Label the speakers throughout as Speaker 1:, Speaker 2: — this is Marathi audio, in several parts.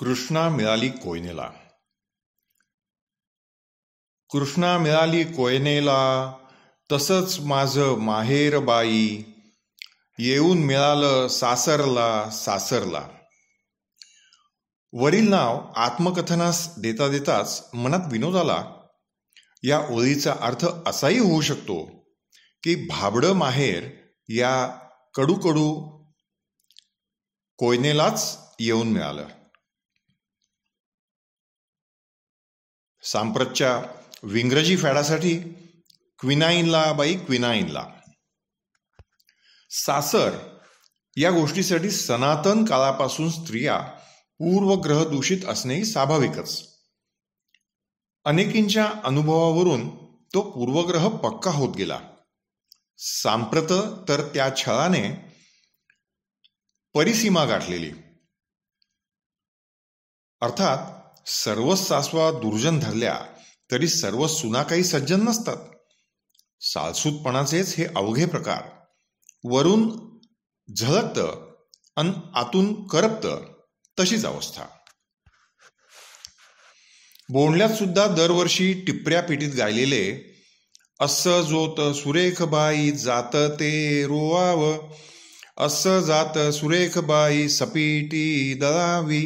Speaker 1: कृष्णा मिळाली कोयनेला कृष्णा मिळाली कोयनेला तसंच माझं माहेरबाई येऊन मिळालं सासरला सासरला वरील नाव आत्मकथनास देता देताच मनात विनोद आला या ओळीचा अर्थ असाही होऊ शकतो की भाबड माहेर या कडू कडू कोयनेलाच येऊन मिळालं सांप्रतच्या विंग्रजी फॅडासाठी क्विनाईनला बाई क्विनाईनला सासर या गोष्टीसाठी सनातन काळापासून स्त्रिया पूर्वग्रह दूषित असणेही स्वाभाविकच अनेकींच्या अनुभवावरून तो पूर्वग्रह पक्का होत गेला सांप्रत तर त्या छळाने परिसीमा गाठलेली अर्थात सर्व सासवा दुर्जन धरल्या तरी सर्व सुना काही सज्जन नसतात सालसूतपणाचेच हे अवघे प्रकार वरून झळकत अन आतून करपत तशीच अवस्था बोंडल्यात सुद्धा दरवर्षी टिपऱ्या पिटीत गायलेले अस जोत सुरेख बाई जात ते रोवाव अस जात सुरेख बाई सपीटी दळावी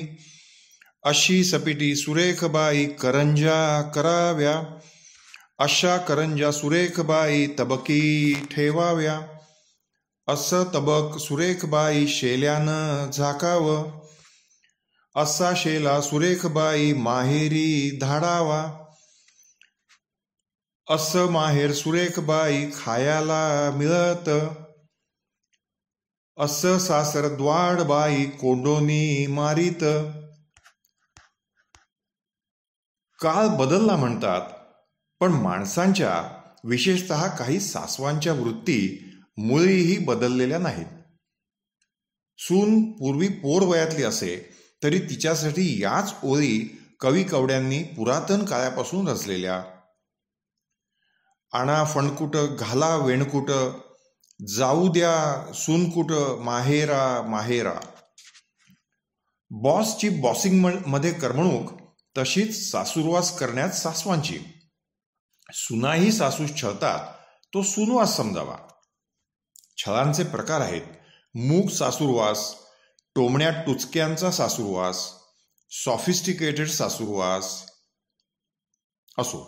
Speaker 1: अशी सपिटी सुरेखबाई करंजा कराव्या अशा करंजा सुरेखबाई तबकी ठेवाव्या अस तबक सुरेखबाई शेल्यानं झाकाव असा शेला सुरेखबाई माहेरी धाडावा अस माहेर सुरेखबाई खायाला मिळत अस सासर द्वाडबाई कोंडोनी मारित काळ बदलला म्हणतात पण माणसांच्या विशेषत काही सासवांच्या वृत्ती मुळीही बदललेल्या नाहीत सून पूर्वी पोर वयातली असे तरी तिच्यासाठी याच ओळी कवी कवड्यांनी पुरातन काळापासून रचलेल्या आणा फणकुट घाला वेणकुट जाऊ द्या सुनकुट माहेरा माहेरा बॉसची बॉसिंग मध्ये करमणूक तशीच सासूरवास करण्यात सासवांची सुनाही सासू छळतात तो सुनवास समजावा छळांचे प्रकार आहेत मूग सासूरवास टोमण्या टुचक्यांचा सासुरवास सॉफिस्टिकेटेड सासूरवास असो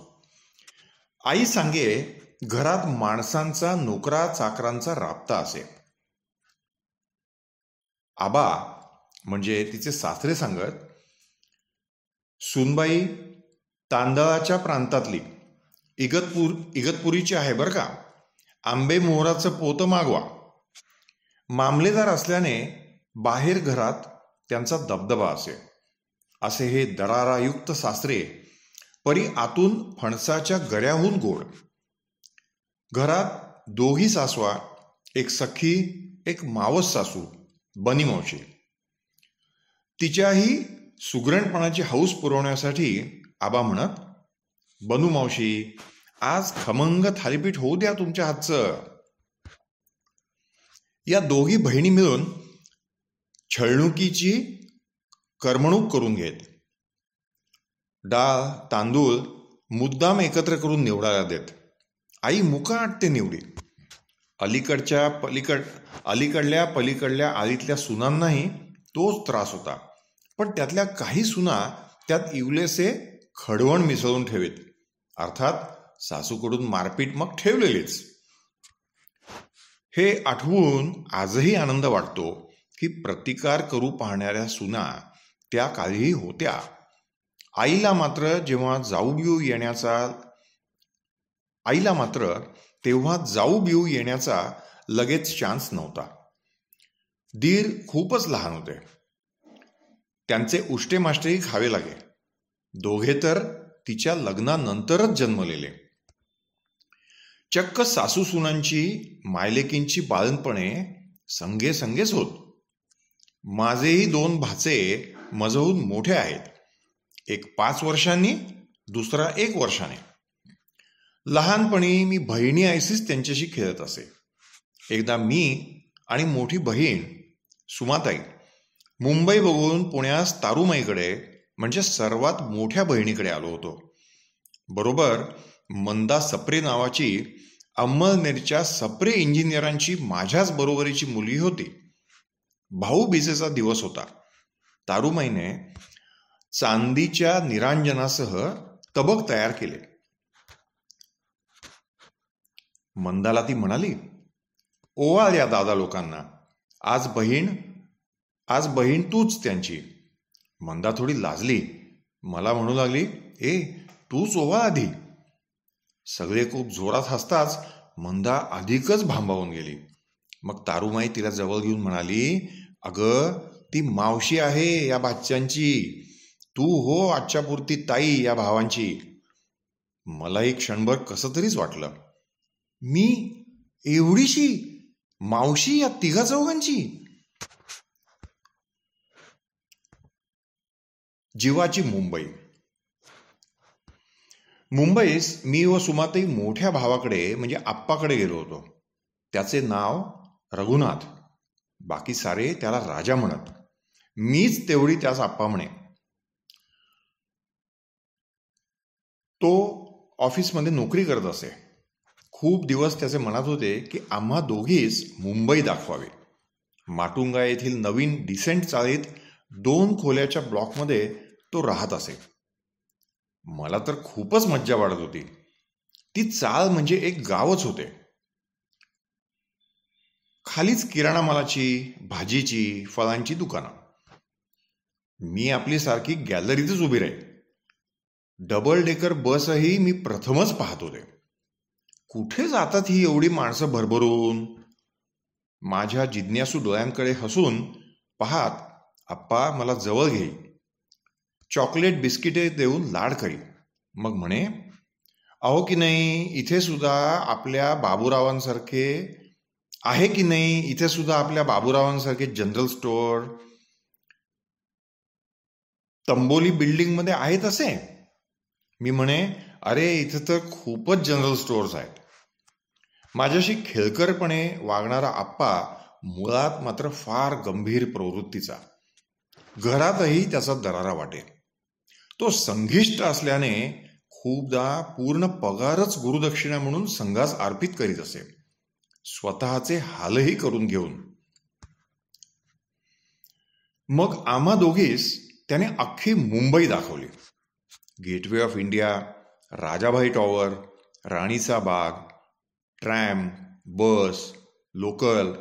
Speaker 1: आई सांगे घरात माणसांचा नोकरा चाकरांचा राबता असे आबा म्हणजे तिचे सासरे सांगत सुनबाई तांदळाच्या प्रांतातली इगतपूर इगतपुरीची आहे बरं का आंबे मोहराचं पोतं मागवा मामलेदार असल्याने बाहेर घरात त्यांचा दबदबा असे असे हे दरारायुक्त सासरे परी आतून फणसाच्या गऱ्याहून गोड घरात दोही सासवा एक सखी एक मावस सासू बनी मावशी तिच्याही सुग्रणपणाची हौस पुरवण्यासाठी आबा म्हणत बनू मावशी आज खमंग थालीपीठ होऊ द्या तुमच्या हातचं या दोघी बहिणी मिळून छळणुकीची करमणूक करून घेत डाळ तांदूळ मुद्दाम एकत्र करून निवडायला देत आई मुका ते निवडी अलीकडच्या पलीकड अलीकडल्या पलीकडल्या आईतल्या सुनांनाही तोच त्रास होता पण त्यातल्या काही सुना त्यात इवलेसे खडवण मिसळून ठेवेत अर्थात सासूकडून मारपीट मग ठेवलेलीच हे आठवून आजही आनंद वाटतो की प्रतिकार करू पाहणाऱ्या सुना त्या काहीही होत्या आईला मात्र जेव्हा जाऊ बिऊ येण्याचा आईला मात्र तेव्हा जाऊ बिऊ येण्याचा लगेच चान्स नव्हता दीर खूपच लहान होते त्यांचे उष्टे माष्टेही खावे लागे दोघे तर तिच्या लग्नानंतरच जन्मलेले चक्क सासू सुनांची मायलेकींची बाळणपणे संगे संगेच होत माझेही दोन भाचे मजहून मोठे आहेत एक पाच वर्षांनी दुसरा एक वर्षाने लहानपणी मी बहिणी आयसीस त्यांच्याशी खेळत असे एकदा मी आणि मोठी बहीण सुमाताई मुंबई बघून पुण्यास तारुमाईकडे म्हणजे सर्वात मोठ्या बहिणीकडे आलो होतो बरोबर मंदा सप्रे नावाची अंमळनेरच्या सप्रे इंजिनियरांची माझ्याच बरोबरीची मुलगी होती भाऊ भाऊबीजेचा दिवस होता तारुमाईने चांदीच्या निरांजनासह तबक तयार केले मंदाला ती म्हणाली ओवाळ या दादा लोकांना आज बहीण आज बहीण तूच त्यांची मंदा थोडी लाजली मला म्हणू लागली ए तूच ओवा आधी सगळे खूप जोरात हसताच मंदा अधिकच भांबावून गेली मग तारुमाई तिला जवळ घेऊन म्हणाली अगं ती मावशी आहे या बाच्यांची तू हो आजच्या पुरती ताई या भावांची मलाही क्षणभर कसं तरीच वाटलं मी एवढीशी मावशी या तिघा चौघांची जीवाची मुंबई मुंबईस मी व सुमातही मोठ्या भावाकडे म्हणजे आप्पाकडे गेलो होतो त्याचे नाव रघुनाथ बाकी सारे त्याला राजा म्हणत मीच तेवढी त्यास आप्पा म्हणे तो ऑफिसमध्ये नोकरी करत असे खूप दिवस त्याचे म्हणत होते की आम्हा दोघीच मुंबई दाखवावी माटुंगा येथील नवीन डिसेंट चाळीत दोन खोल्याच्या ब्लॉकमध्ये तो राहत असे मला तर खूपच मज्जा वाढत होती ती चाल म्हणजे एक गावच होते खालीच किराणा मालाची भाजीची फळांची दुकानं मी आपली सारखी गॅलरीतच उभी राहील डबल डेकर बसही मी प्रथमच पाहत होते कुठे जातात ही एवढी माणसं भरभरून माझ्या जिज्ञासू डोळ्यांकडे हसून पाहात आप्पा मला जवळ घेई चॉकलेट बिस्किटे देऊन लाड करी मग म्हणे अहो की नाही इथे सुद्धा आपल्या बाबूरावांसारखे आहे की नाही इथे सुद्धा आपल्या बाबूरावांसारखे जनरल स्टोअर तंबोली बिल्डिंगमध्ये आहेत असे मी म्हणे अरे इथे तर खूपच जनरल स्टोअर्स आहेत माझ्याशी खेळकरपणे वागणारा आप्पा मुळात मात्र फार गंभीर प्रवृत्तीचा घरातही त्याचा दरारा वाटेल तो संघिष्ट असल्याने खूपदा पूर्ण पगारच गुरुदक्षिणा म्हणून संघास अर्पित करीत असे स्वतःचे हालही करून घेऊन मग आम्हा दोघीस त्याने अख्खी मुंबई दाखवली gateway of India Rajabai tower राणीचा बाग ट्रॅम बस लोकल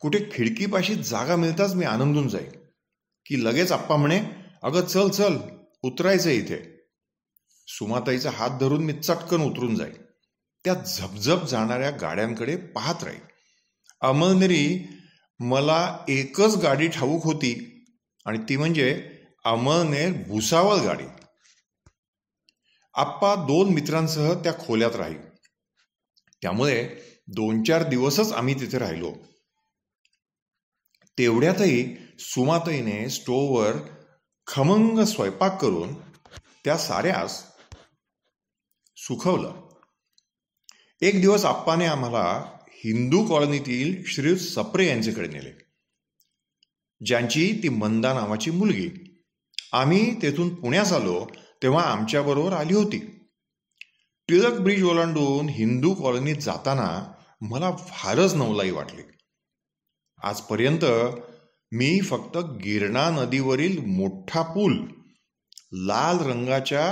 Speaker 1: कुठे खिडकीपाशी जागा मिळताच मी आनंदून जाईल की लगेच आप्पा म्हणे अगं चल चल उतरायचं इथे सुमाताईचा हात धरून मी चटकन उतरून जाईल त्या झपझप जाणाऱ्या गाड्यांकडे पाहत राहील अमलनेरी मला एकच गाडी ठाऊक होती आणि ती म्हणजे अमळनेर भुसावळ गाडी आप्पा दोन मित्रांसह त्या खोल्यात राहील त्यामुळे दोन चार दिवसच आम्ही तिथे राहिलो तेवढ्यातही सुमाताईने स्टोववर खमंग स्वयंपाक करून त्या साऱ्यास सुखवलं एक दिवस आप्पाने आम्हाला हिंदू कॉलनीतील श्री सप्रे यांच्याकडे नेले ज्यांची ती मंदा नावाची मुलगी आम्ही तेथून पुण्यास आलो तेव्हा आमच्याबरोबर आली होती टिळक ब्रिज ओलांडून हिंदू कॉलनीत जाताना मला फारच नवलाई वाटली आजपर्यंत मी फक्त गिरणा नदीवरील मोठा पूल लाल रंगाच्या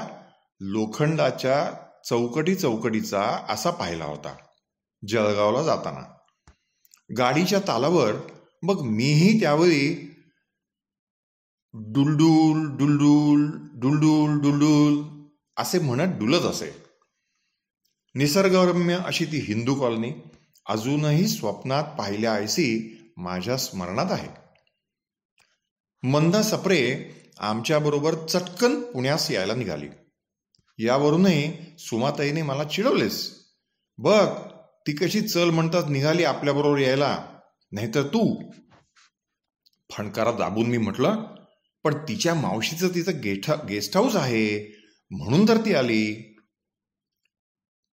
Speaker 1: लोखंडाच्या चौकटी चौकटीचा असा पाहिला होता जळगावला जाताना गाडीच्या तालावर मग मीही त्यावेळी डुलडुल डुलडुल डुलडुल डुलडुल असे म्हणत डुलत असे निसर्गरम्य अशी ती हिंदू कॉलनी अजूनही स्वप्नात पाहिल्या ऐसी माझ्या स्मरणात आहे मंदा सप्रे आमच्याबरोबर चटकन पुण्यास यायला निघाली यावरूनही सुमाताईने मला चिडवलेस बघ ती कशी चल म्हणतात निघाली आपल्याबरोबर यायला नाहीतर तू फणकारा दाबून मी म्हटलं पण तिच्या मावशीचं तिचं गेस्ट गेस्ट हाऊस आहे म्हणून तर ती आली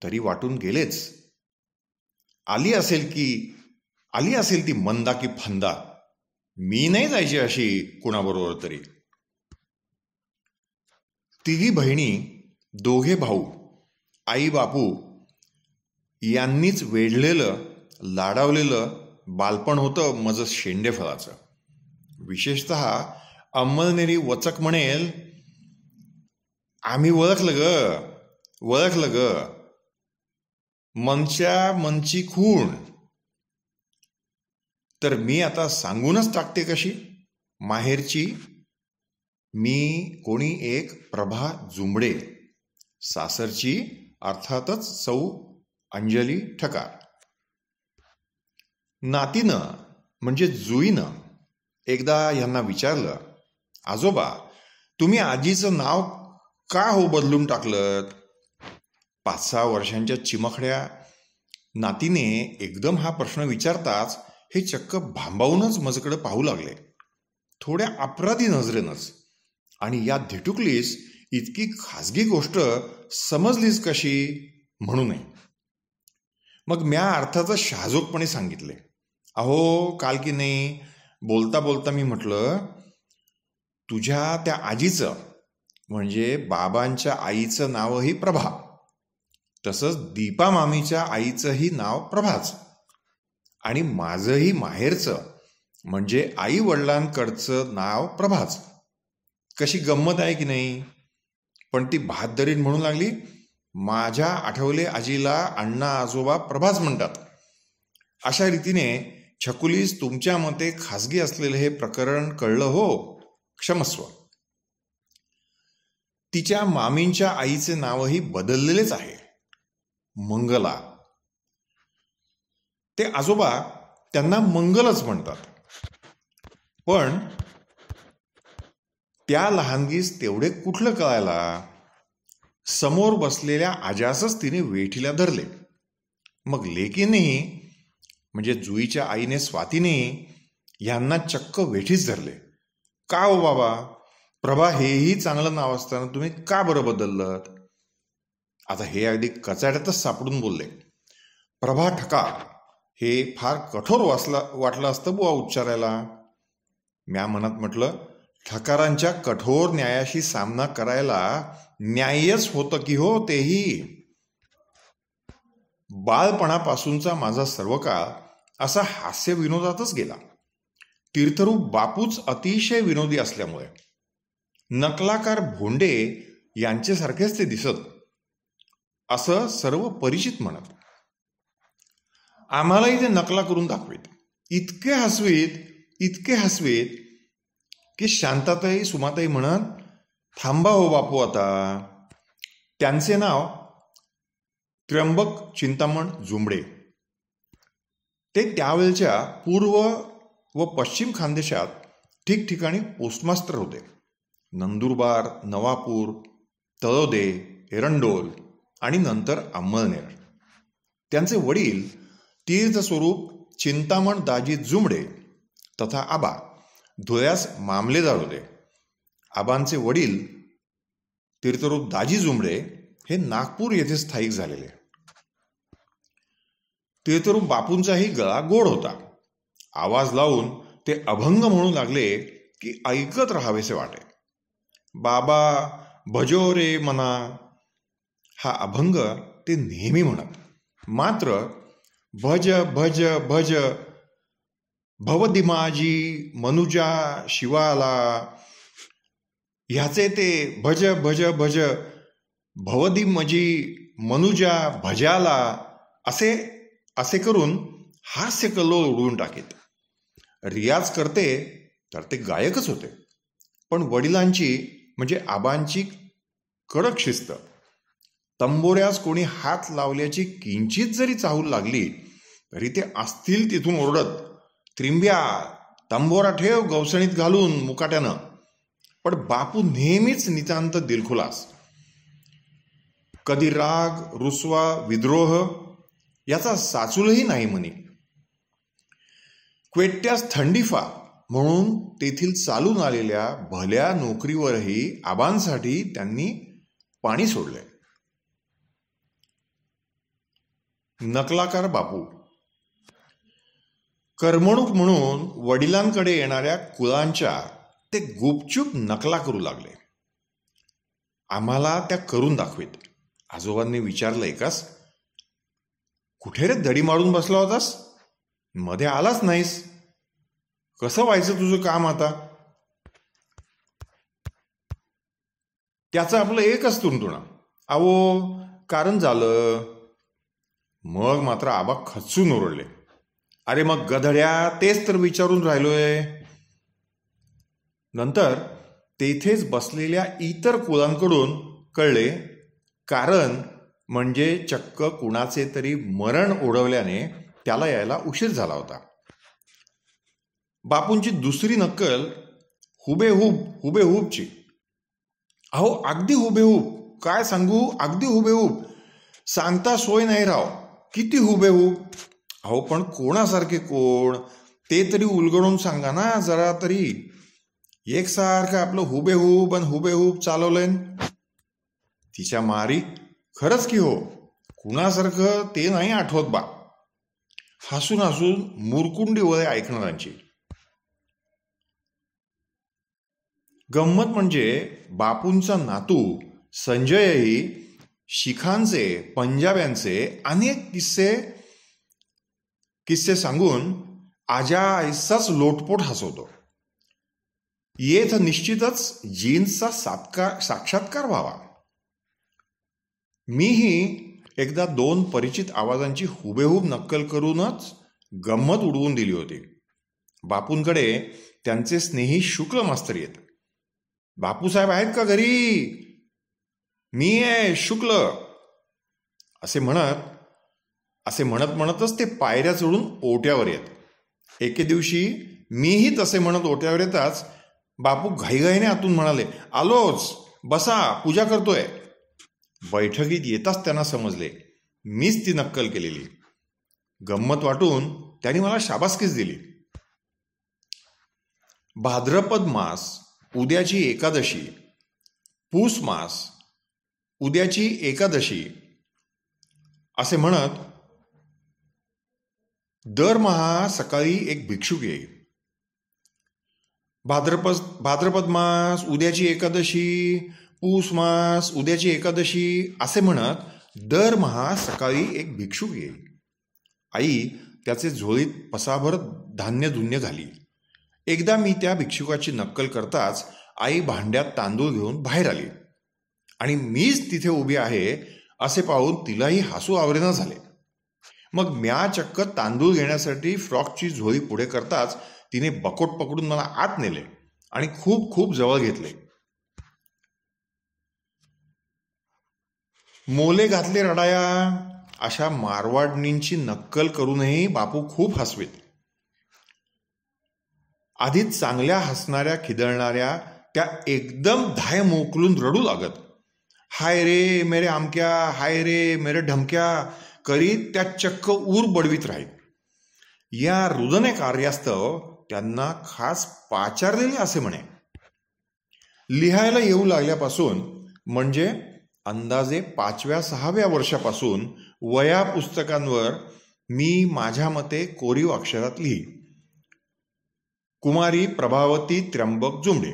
Speaker 1: तरी वाटून गेलेच आली असेल की आली असेल ती मंदा की फंदा मी नाही जायची अशी कुणाबरोबर तरी तिघी बहिणी दोघे भाऊ आई बापू यांनीच वेढलेलं लाडावलेलं बालपण होतं शेंडे फळाचं विशेषत अंमलनेरी वचक म्हणेल आम्ही ओळखलं ग वळखलं ग मनच्या मनची खूण तर मी आता सांगूनच टाकते कशी माहेरची मी कोणी एक प्रभा जुंबडे सासरची अर्थातच सौ अंजली ठकार नातीनं म्हणजे जुईनं एकदा यांना विचारलं आजोबा तुम्ही आजीचं नाव का हो बदलून टाकलं पाच सहा वर्षांच्या चिमखड्या नातीने एकदम हा प्रश्न विचारताच हे चक्क भांबावूनच मजकडं पाहू लागले थोड्या अपराधी नजरेनंच आणि या धिटुकलीस इतकी खाजगी गोष्ट समजलीच कशी म्हणू मग म्या अर्थाचं शहाजोकपणे सांगितले अहो काल की नाही बोलता बोलता मी म्हटलं तुझ्या त्या आजीचं म्हणजे बाबांच्या आईचं नावही प्रभा तसंच दीपा मामीच्या आईचंही नाव प्रभाच आणि माझंही माहेरचं म्हणजे आई वडिलांकडचं नाव प्रभाच कशी गंमत आहे की नाही पण ती भातदरीन म्हणू लागली माझ्या आठवले आजीला अण्णा आजोबा प्रभास म्हणतात अशा रीतीने छकुलीस तुमच्या मते खासगी असलेले हे प्रकरण कळलं हो क्षमस्व तिच्या मामींच्या आईचे नावही बदललेलेच आहे मंगला ते आजोबा त्यांना मंगलच म्हणतात पण त्या लहानगीस तेवढे कुठलं कळायला समोर बसलेल्या आजासच तिने वेठीला धरले मग लेकीने म्हणजे जुईच्या आईने स्वातीने यांना चक्क वेठीच धरले का हो बाबा प्रभा हेही चांगलं नाव असताना तुम्ही का बरं बदललं आता हे अगदी कचाड्यातच सापडून बोलले प्रभा ठका हे फार कठोर वाचला वाटलं असतं बुवा उच्चारायला म्या मनात म्हटलं ठकारांच्या कठोर न्यायाशी सामना करायला न्यायच होतं की हो तेही बाळपणापासूनचा माझा सर्व काळ असा हास्य विनोदातच गेला तीर्थरूप बापूच अतिशय विनोदी असल्यामुळे नकलाकार भोंडे यांच्यासारखेच ते दिसत असं सर्व परिचित म्हणत आम्हालाही ते नकला करून दाखवित इतके हसवीत इतके हसवीत की शांताताई सुमाताई म्हणत थांबा हो बापू आता त्यांचे नाव त्र्यंबक चिंतामण झुंबडे ते त्यावेळच्या पूर्व व पश्चिम खानदेशात ठिकठिकाणी पोस्टमास्टर होते नंदुरबार नवापूर तळोदे एरंडोल आणि नंतर अंमळनेर त्यांचे वडील तीर्थस्वरूप चिंतामण दाजी जुमडे तथा आबा धुळ्यास मामलेदार होते आबांचे वडील तीर्थरूप दाजी जुमडे हे नागपूर येथे स्थायिक झालेले तीर्थरूप बापूंचाही गळा गोड होता आवाज लावून ते अभंग म्हणू लागले की ऐकत राहावेसे वाटे बाबा भजो रे मना हा अभंग ते नेहमी म्हणत मात्र भज भज भज भवदिमाजी मनुजा शिवाला ह्याचे ते भज भज भज मजी, मनुजा भजाला असे असे करून हास्य कलो उडवून टाकेत रियाज करते तर ते गायकच होते पण वडिलांची म्हणजे आबांची कडक शिस्त तंबोऱ्यास कोणी हात लावल्याची किंचित जरी चाहूल लागली तरी ते असतील तिथून ओरडत त्रिंब्या तंबोरा ठेव गवसणीत घालून मुकाट्यानं पण बापू नेहमीच नितांत दिलखुलास कधी राग रुसवा विद्रोह याचा साचूलही नाही म्हणे क्वेट्यास थंडीफा म्हणून तेथील चालून आलेल्या भल्या नोकरीवरही आबांसाठी त्यांनी पाणी सोडले नकलाकार बापू करमणूक म्हणून वडिलांकडे येणाऱ्या कुळांच्या ते गुपचूप नकला करू लागले आम्हाला त्या करून दाखवित आजोबांनी विचारलं एकास कुठे रे दडी मारून बसला होतास मध्ये आलाच नाहीस कसं व्हायचं तुझं काम आता त्याचं आपलं एकच तुणतुणा अहो कारण झालं मग मात्र आबा खचून ओरडले अरे मग गधड्या तेच तर विचारून राहिलोय नंतर तेथेच बसलेल्या इतर कुलांकडून कळले कारण म्हणजे चक्क कुणाचे तरी मरण ओढवल्याने त्याला यायला उशीर झाला होता बापूंची दुसरी नक्कल हुबेहूब हुबेहूबची अहो अगदी हुबेहूब काय सांगू अगदी हुबेहूब सांगता सोय नाही राव किती हुबेहूब अहो पण कोणासारखे कोण ते तरी उलगडून सांगा ना जरा तरी एकसारखं आपलं हुबेहूब आणि हुबेहूब चालवलंय तिच्या मारी खरंच की हो कुणासारखं ते नाही आठवत बा हसून हसून मुरकुंडी वय ऐकणारांची गंमत म्हणजे बापूंचा नातू संजयही शिखांचे पंजाब्यांचे अनेक किस्से किस्से सांगून आजा आयसाच लोटपोट हसवतो येथ निश्चितच जीन्सचा सातका साक्षात्कार व्हावा मीही एकदा दोन परिचित आवाजांची हुबेहूब नक्कल करूनच गंमत उडवून दिली होती बापूंकडे त्यांचे स्नेही शुक्ल मास्तर येत बापूसाहेब आहेत का घरी मी आहे शुक्ल असे म्हणत असे म्हणत म्हणतच ते पायऱ्या चढून ओट्यावर येत एके दिवशी मीही तसे म्हणत ओट्यावर येताच बापू घाईघाईने आतून म्हणाले आलोच बसा पूजा करतोय बैठकीत येताच त्यांना समजले मीच ती नक्कल केलेली गंमत वाटून त्यांनी मला शाबासकीच दिली भाद्रपद मास उद्याची एकादशी पूस मास उद्याची एकादशी असे म्हणत दरमहा सकाळी एक भिक्षुक येई भाद्रपद भाद्रपद मास उद्याची एकादशी पूस मास उद्याची एकादशी असे म्हणत दरमहा सकाळी एक भिक्षुक येई आई त्याचे झोळीत पसाभर धान्य धुन्य झाली एकदा मी त्या भिक्षुकाची नक्कल करताच आई भांड्यात तांदूळ घेऊन बाहेर आली आणि मीच तिथे उभी आहे असे पाहून तिलाही हसू आवरेनं झाले मग म्या चक्क तांदूळ घेण्यासाठी फ्रॉकची झोळी पुढे करताच तिने बकोट पकडून मला आत नेले आणि खूप खूप जवळ घेतले मोले घातले रडाया अशा मारवाडणींची नक्कल करूनही बापू खूप हसवेत आधी चांगल्या हसणाऱ्या खिदळणाऱ्या त्या एकदम धाय मोकलून रडू लागत हाय रे मेरे आमक्या हाय रे मेरे ढमक्या करीत त्या चक्क ऊर बडवीत राहील या रुदने कार्यास्तव त्यांना खास पाचारलेले असे म्हणे लिहायला येऊ लागल्यापासून म्हणजे अंदाजे पाचव्या सहाव्या वर्षापासून वया पुस्तकांवर मी माझ्या मते कोरीव अक्षरात लिही कुमारी प्रभावती त्र्यंबक जुमडे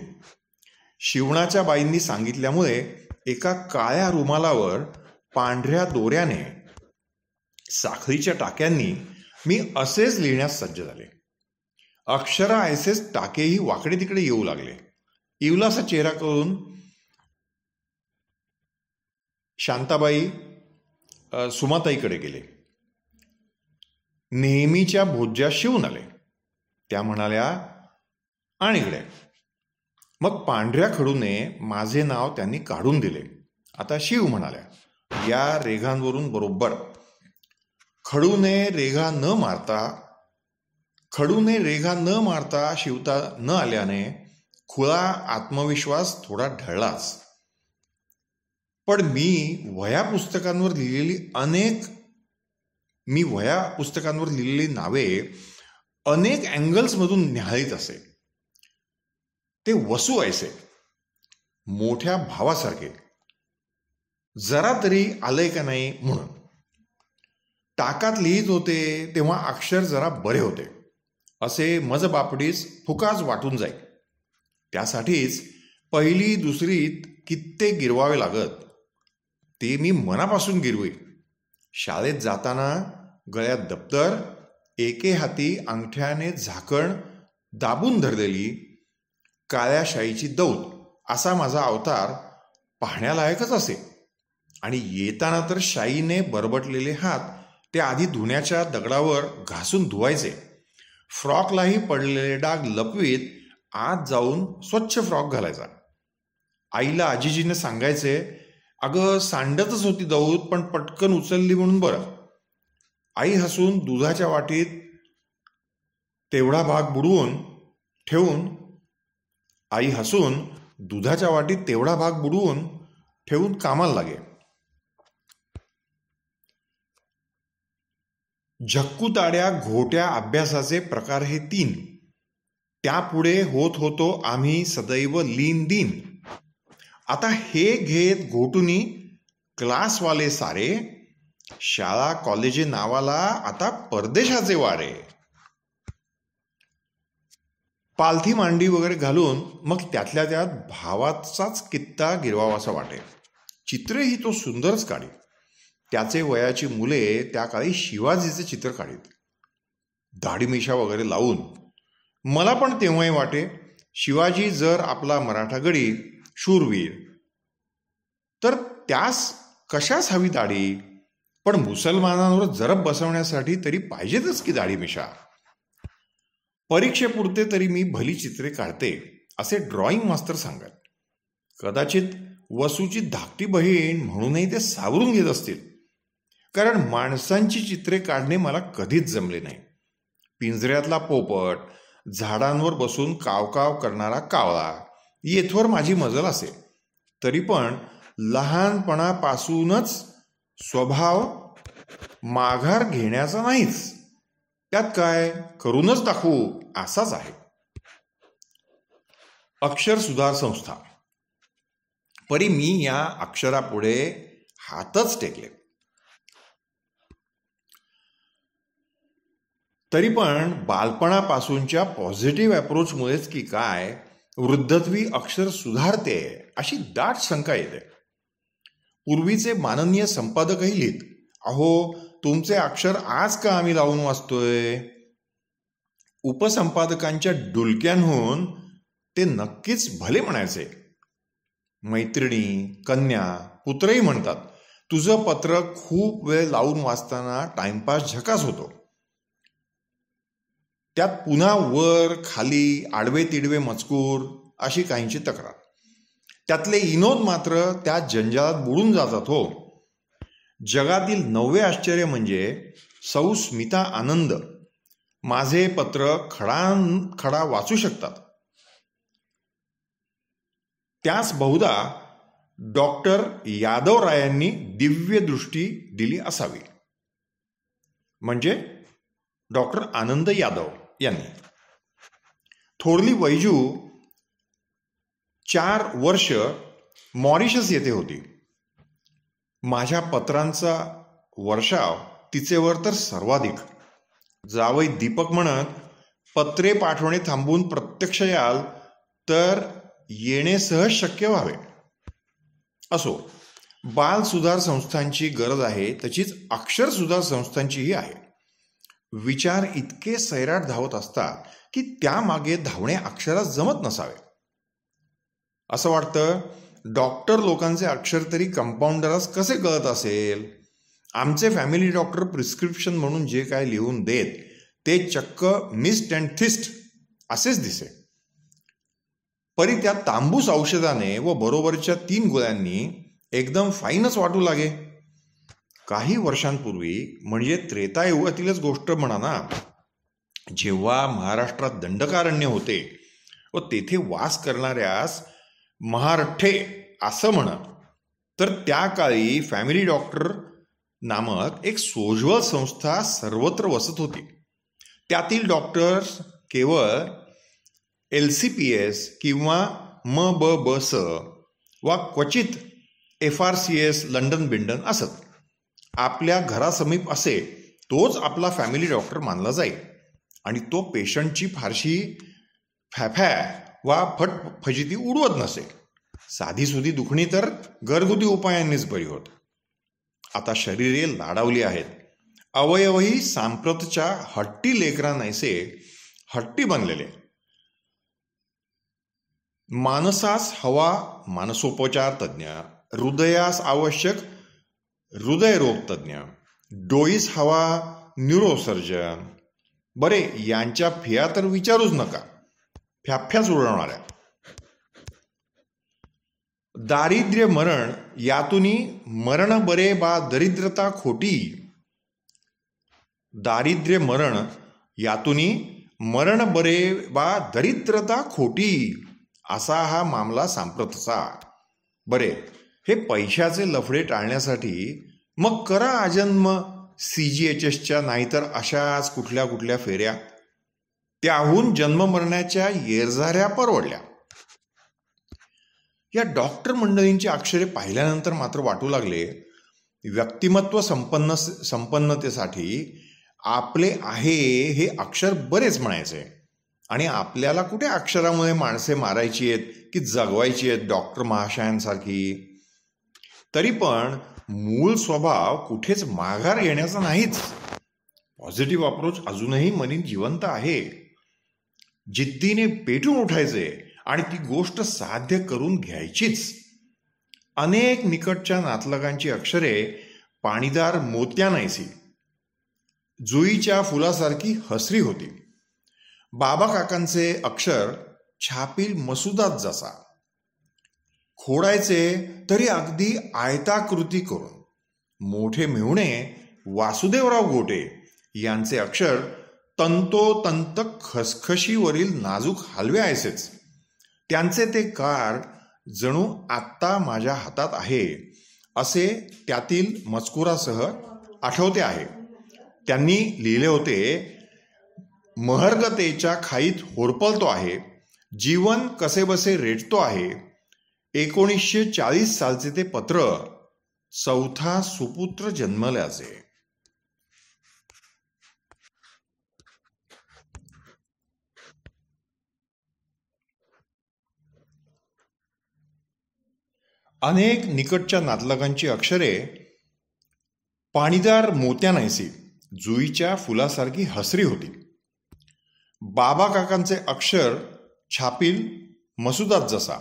Speaker 1: शिवणाच्या बाईंनी सांगितल्यामुळे एका काळ्या रुमालावर पांढऱ्या दोऱ्याने साखळीच्या टाक्यांनी मी असेच लिहिण्यास सज्ज झाले अक्षर ऐसेच टाकेही वाकडे तिकडे येऊ लागले इवलासा चेहरा करून शांताबाई सुमाताईकडे गेले नेहमीच्या भोज्या शिवून आले त्या म्हणाल्या आणि इकडे मग पांढऱ्या खडूने माझे नाव त्यांनी काढून दिले आता शिव म्हणाल्या या रेघांवरून बरोबर खडूने रेघा न मारता खडूने रेघा न मारता शिवता न आल्याने खुळा आत्मविश्वास थोडा ढळलाच पण मी वया पुस्तकांवर लिहिलेली अनेक मी वया पुस्तकांवर लिहिलेली नावे अनेक अँगल्समधून न्याहाळीत असे ते वसू ऐसे मोठ्या भावासारखे जरा तरी आलंय का नाही म्हणून टाकात लिहित होते तेव्हा अक्षर जरा बरे होते असे मज बापडीस फुकाच वाटून जाई त्यासाठीच पहिली दुसरीत कित्येक गिरवावे लागत ते मी मनापासून गिरवे शाळेत जाताना गळ्यात दप्तर एके हाती अंगठ्याने झाकण दाबून धरलेली काळ्या शाईची दौत असा माझा अवतार पाहण्यालायकच असे आणि येताना तर शाईने बरबटलेले हात ते आधी धुण्याच्या दगडावर घासून धुवायचे फ्रॉकलाही पडलेले डाग लपवीत आत जाऊन स्वच्छ फ्रॉक घालायचा आईला आजीजीने सांगायचे अगं सांडतच होती दौत पण पटकन उचलली म्हणून बरं आई हसून दुधाच्या वाटीत तेवढा भाग बुडवून ठेवून आई हसून दुधाच्या वाटीत तेवढा भाग बुडवून ठेवून कामाला लागे झक्कुताड्या ताड्या घोट्या अभ्यासाचे प्रकार हे तीन त्यापुढे होत होतो आम्ही सदैव लीन दिन आता हे घेत घोटुनी वाले सारे शाळा कॉलेजे नावाला आता परदेशाचे वारे पालथी मांडी वगैरे घालून मग त्यातल्या त्यात भावाचाच कित्ता गिरवावासा वाटेल चित्रही तो सुंदरच काढी त्याचे वयाची मुले त्या काळी शिवाजीचे चित्र काढीत दाढीमिशा वगैरे लावून मला पण तेव्हाही वाटे शिवाजी जर आपला मराठा गडी शूरवीर तर त्यास कशाच हवी दाढी पण मुसलमानांवर जरब बसवण्यासाठी तरी पाहिजेतच की दाढीमिशा परीक्षेपुरते तरी मी भली चित्रे काढते असे ड्रॉइंग मास्तर सांगत कदाचित वसूची धाकटी बहीण म्हणूनही ते सावरून घेत असतील कारण माणसांची चित्रे काढणे मला कधीच जमले नाही पिंजऱ्यातला पोपट झाडांवर बसून कावकाव करणारा कावळा येथवर माझी मजल असेल तरी पण लहानपणापासूनच स्वभाव माघार घेण्याचा नाहीच त्यात काय करूनच दाखवू असाच आहे अक्षर सुधार संस्था परी मी या अक्षरापुढे हातच टेकले तरी पण बालपणापासूनच्या पॉझिटिव्ह अप्रोचमुळेच की काय वृद्धत्वी अक्षर सुधारते अशी दाट शंका येते पूर्वीचे माननीय संपादकही लिहित अहो तुमचे अक्षर आज का आम्ही लावून वाचतोय उपसंपादकांच्या डुलक्यांहून ते नक्कीच भले म्हणायचे मैत्रिणी कन्या पुत्रही म्हणतात तुझं पत्र खूप वेळ लावून वाचताना टाइमपास झकास होतो त्यात पुन्हा वर खाली आडवे तिडवे मजकूर अशी काहींची तक्रार त्यातले इनोद मात्र त्या जंजाळात बुडून जातात हो जगातील नववे आश्चर्य म्हणजे सौ स्मिता आनंद माझे पत्र खडा खडा वाचू शकतात त्यास बहुधा डॉक्टर यादवरायांनी दिव्य दृष्टी दिली असावी म्हणजे डॉक्टर आनंद यादव यांनी थोडली वैजू चार वर्ष मॉरिशस येथे होती माझ्या पत्रांचा वर्षाव तिचेवर तर सर्वाधिक जावई दीपक म्हणत पत्रे पाठवणे थांबून प्रत्यक्ष याल तर येणे सहज शक्य व्हावे असो बाल सुधार संस्थांची गरज आहे तशीच अक्षर सुधार संस्थांचीही आहे विचार इतके सैराट धावत असतात की त्यामागे धावणे अक्षरात जमत नसावे असं वाटतं डॉक्टर लोकांचे अक्षर तरी कंपाऊंडरास कसे कळत असेल आमचे फॅमिली डॉक्टर प्रिस्क्रिप्शन म्हणून जे काय लिहून देत ते चक्क मिस्ट अँड थिस्ट असेच दिसे परी त्या तांबूस औषधाने व बरोबरच्या तीन गोळ्यांनी एकदम फाईनच वाटू लागे काही वर्षांपूर्वी म्हणजे त्रेतायुगातीलच गोष्ट म्हणा ना जेव्हा महाराष्ट्रात दंडकारण्य होते व तेथे वास करणाऱ्यास महारठ्ठे असं म्हणत तर त्या काळी फॅमिली डॉक्टर नामक एक सोज्वल संस्था सर्वत्र वसत होती त्यातील डॉक्टर्स केवळ एल सी पी एस किंवा म ब ब स वा क्वचित F R C S London बिंडन असत आपल्या घरासमीप असे तोच आपला फॅमिली डॉक्टर मानला जाईल आणि तो पेशंटची फारशी फॅफॅ वा फट फजिती उडवत नसेल सुधी दुखणी तर घरगुती उपायांनीच बरी होत आता शरीरे लाडावली आहेत अवयवही सांप्रतच्या हट्टी नैसे हट्टी बनलेले मानसास हवा मानसोपचार तज्ज्ञ हृदयास आवश्यक हृदयरोग तज्ज्ञ डोईस हवा न्यूरोसर्जन बरे यांच्या फिया तर विचारूच नका फॅफ्याच उडवणाऱ्या दारिद्र्य मरण यातून मरण बरे बा दरिद्रता खोटी दारिद्र्य मरण यातून मरण बरे बा दरिद्रता खोटी असा हा मामला असा बरे हे पैशाचे लफडे टाळण्यासाठी मग करा अजन्म सी जी एच नाहीतर अशाच कुठल्या कुठल्या फेऱ्या त्याहून मरण्याच्या येरझाऱ्या परवडल्या या डॉक्टर मंडळींची अक्षरे पाहिल्यानंतर मात्र वाटू लागले व्यक्तिमत्व संपन्न संपन्नतेसाठी आपले आहे हे अक्षर बरेच म्हणायचे आणि आपल्याला कुठे अक्षरामुळे माणसे मारायची आहेत की जगवायची आहेत डॉक्टर महाशयांसारखी तरी पण मूळ स्वभाव कुठेच माघार येण्याचा नाहीच पॉझिटिव्ह अप्रोच अजूनही मनी जिवंत आहे जिद्दीने पेटून उठायचे आणि ती गोष्ट साध्य करून घ्यायचीच अनेक निकटच्या नातलगांची अक्षरे पाणीदार मोत्या नाहीसी जुईच्या फुलासारखी हसरी होती बाबा काकांचे अक्षर छापील मसुदात जसा खोडायचे तरी अगदी आयताकृती करून मोठे मिळणे वासुदेवराव गोटे यांचे अक्षर तंतोतंत खसखशीवरील नाजूक हलवे आहेसेच त्यांचे ते कार्ड जणू आत्ता माझ्या हातात आहे असे त्यातील मजकुरासह आठवते आहे त्यांनी लिहिले होते महर्गतेच्या खाईत होरपळतो आहे जीवन कसेबसे रेटतो आहे एकोणीसशे चाळीस सालचे ते पत्र चौथा सुपुत्र जन्मल्याचे अनेक निकटच्या नातलगांची अक्षरे पाणीदार मोत्या नाहीसी जुईच्या फुलासारखी हसरी होती बाबा काकांचे अक्षर छापील मसुदात जसा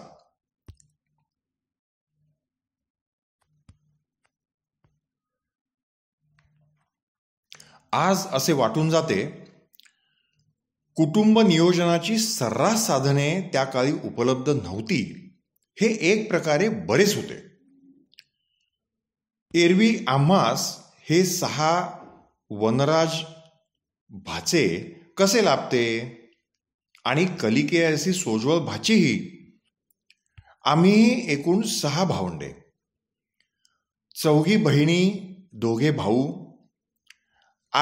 Speaker 1: आज असे वाटून जाते कुटुंब नियोजनाची सर्रास साधने त्या काळी उपलब्ध नव्हती हे एक प्रकारे बरेच होते एरवी आम्हास हे सहा वनराज भाचे कसे लाभते आणि कलिके अशी सोजवळ भाचीही आम्ही एकूण सहा भावंडे चौघी बहिणी दोघे भाऊ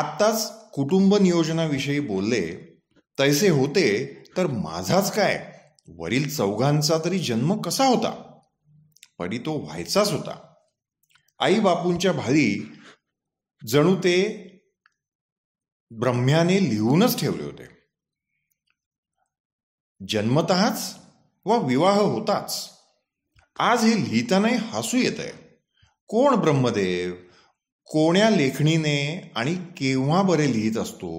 Speaker 1: आत्ताच कुटुंब नियोजनाविषयी बोलले तैसे होते तर माझाच काय वरील चौघांचा तरी जन्म कसा होता परी तो व्हायचाच होता आई बापूंच्या भारी जणू ते ब्रह्म्याने लिहूनच ठेवले होते जन्मतःच व विवाह होताच आज हे लिहितानाही हसू येत आहे कोण ब्रह्मदेव कोण्या लेखणीने आणि केव्हा बरे लिहित असतो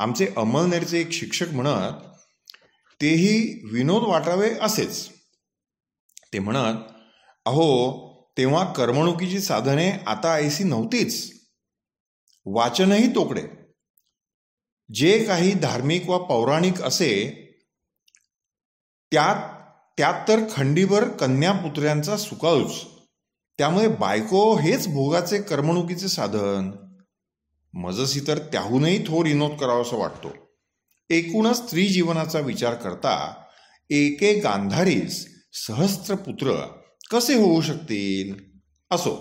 Speaker 1: आमचे अमलनेरचे एक शिक्षक म्हणत तेही विनोद वाटावे असेच ते म्हणत अहो तेव्हा करमणुकीची साधने आता ऐसी नव्हतीच वाचनही तोकडे जे काही धार्मिक वा पौराणिक असे त्यात त्यात तर खंडीभर कन्यापुत्र्यांचा सुकाळूच त्यामुळे बायको हेच भोगाचे करमणुकीचे साधन मजसी तर त्याहूनही थोर विनोद असं वाटतो एकूणच स्त्री जीवनाचा विचार करता एके गांधारीस सहस्त्र पुत्र कसे होऊ शकतील असो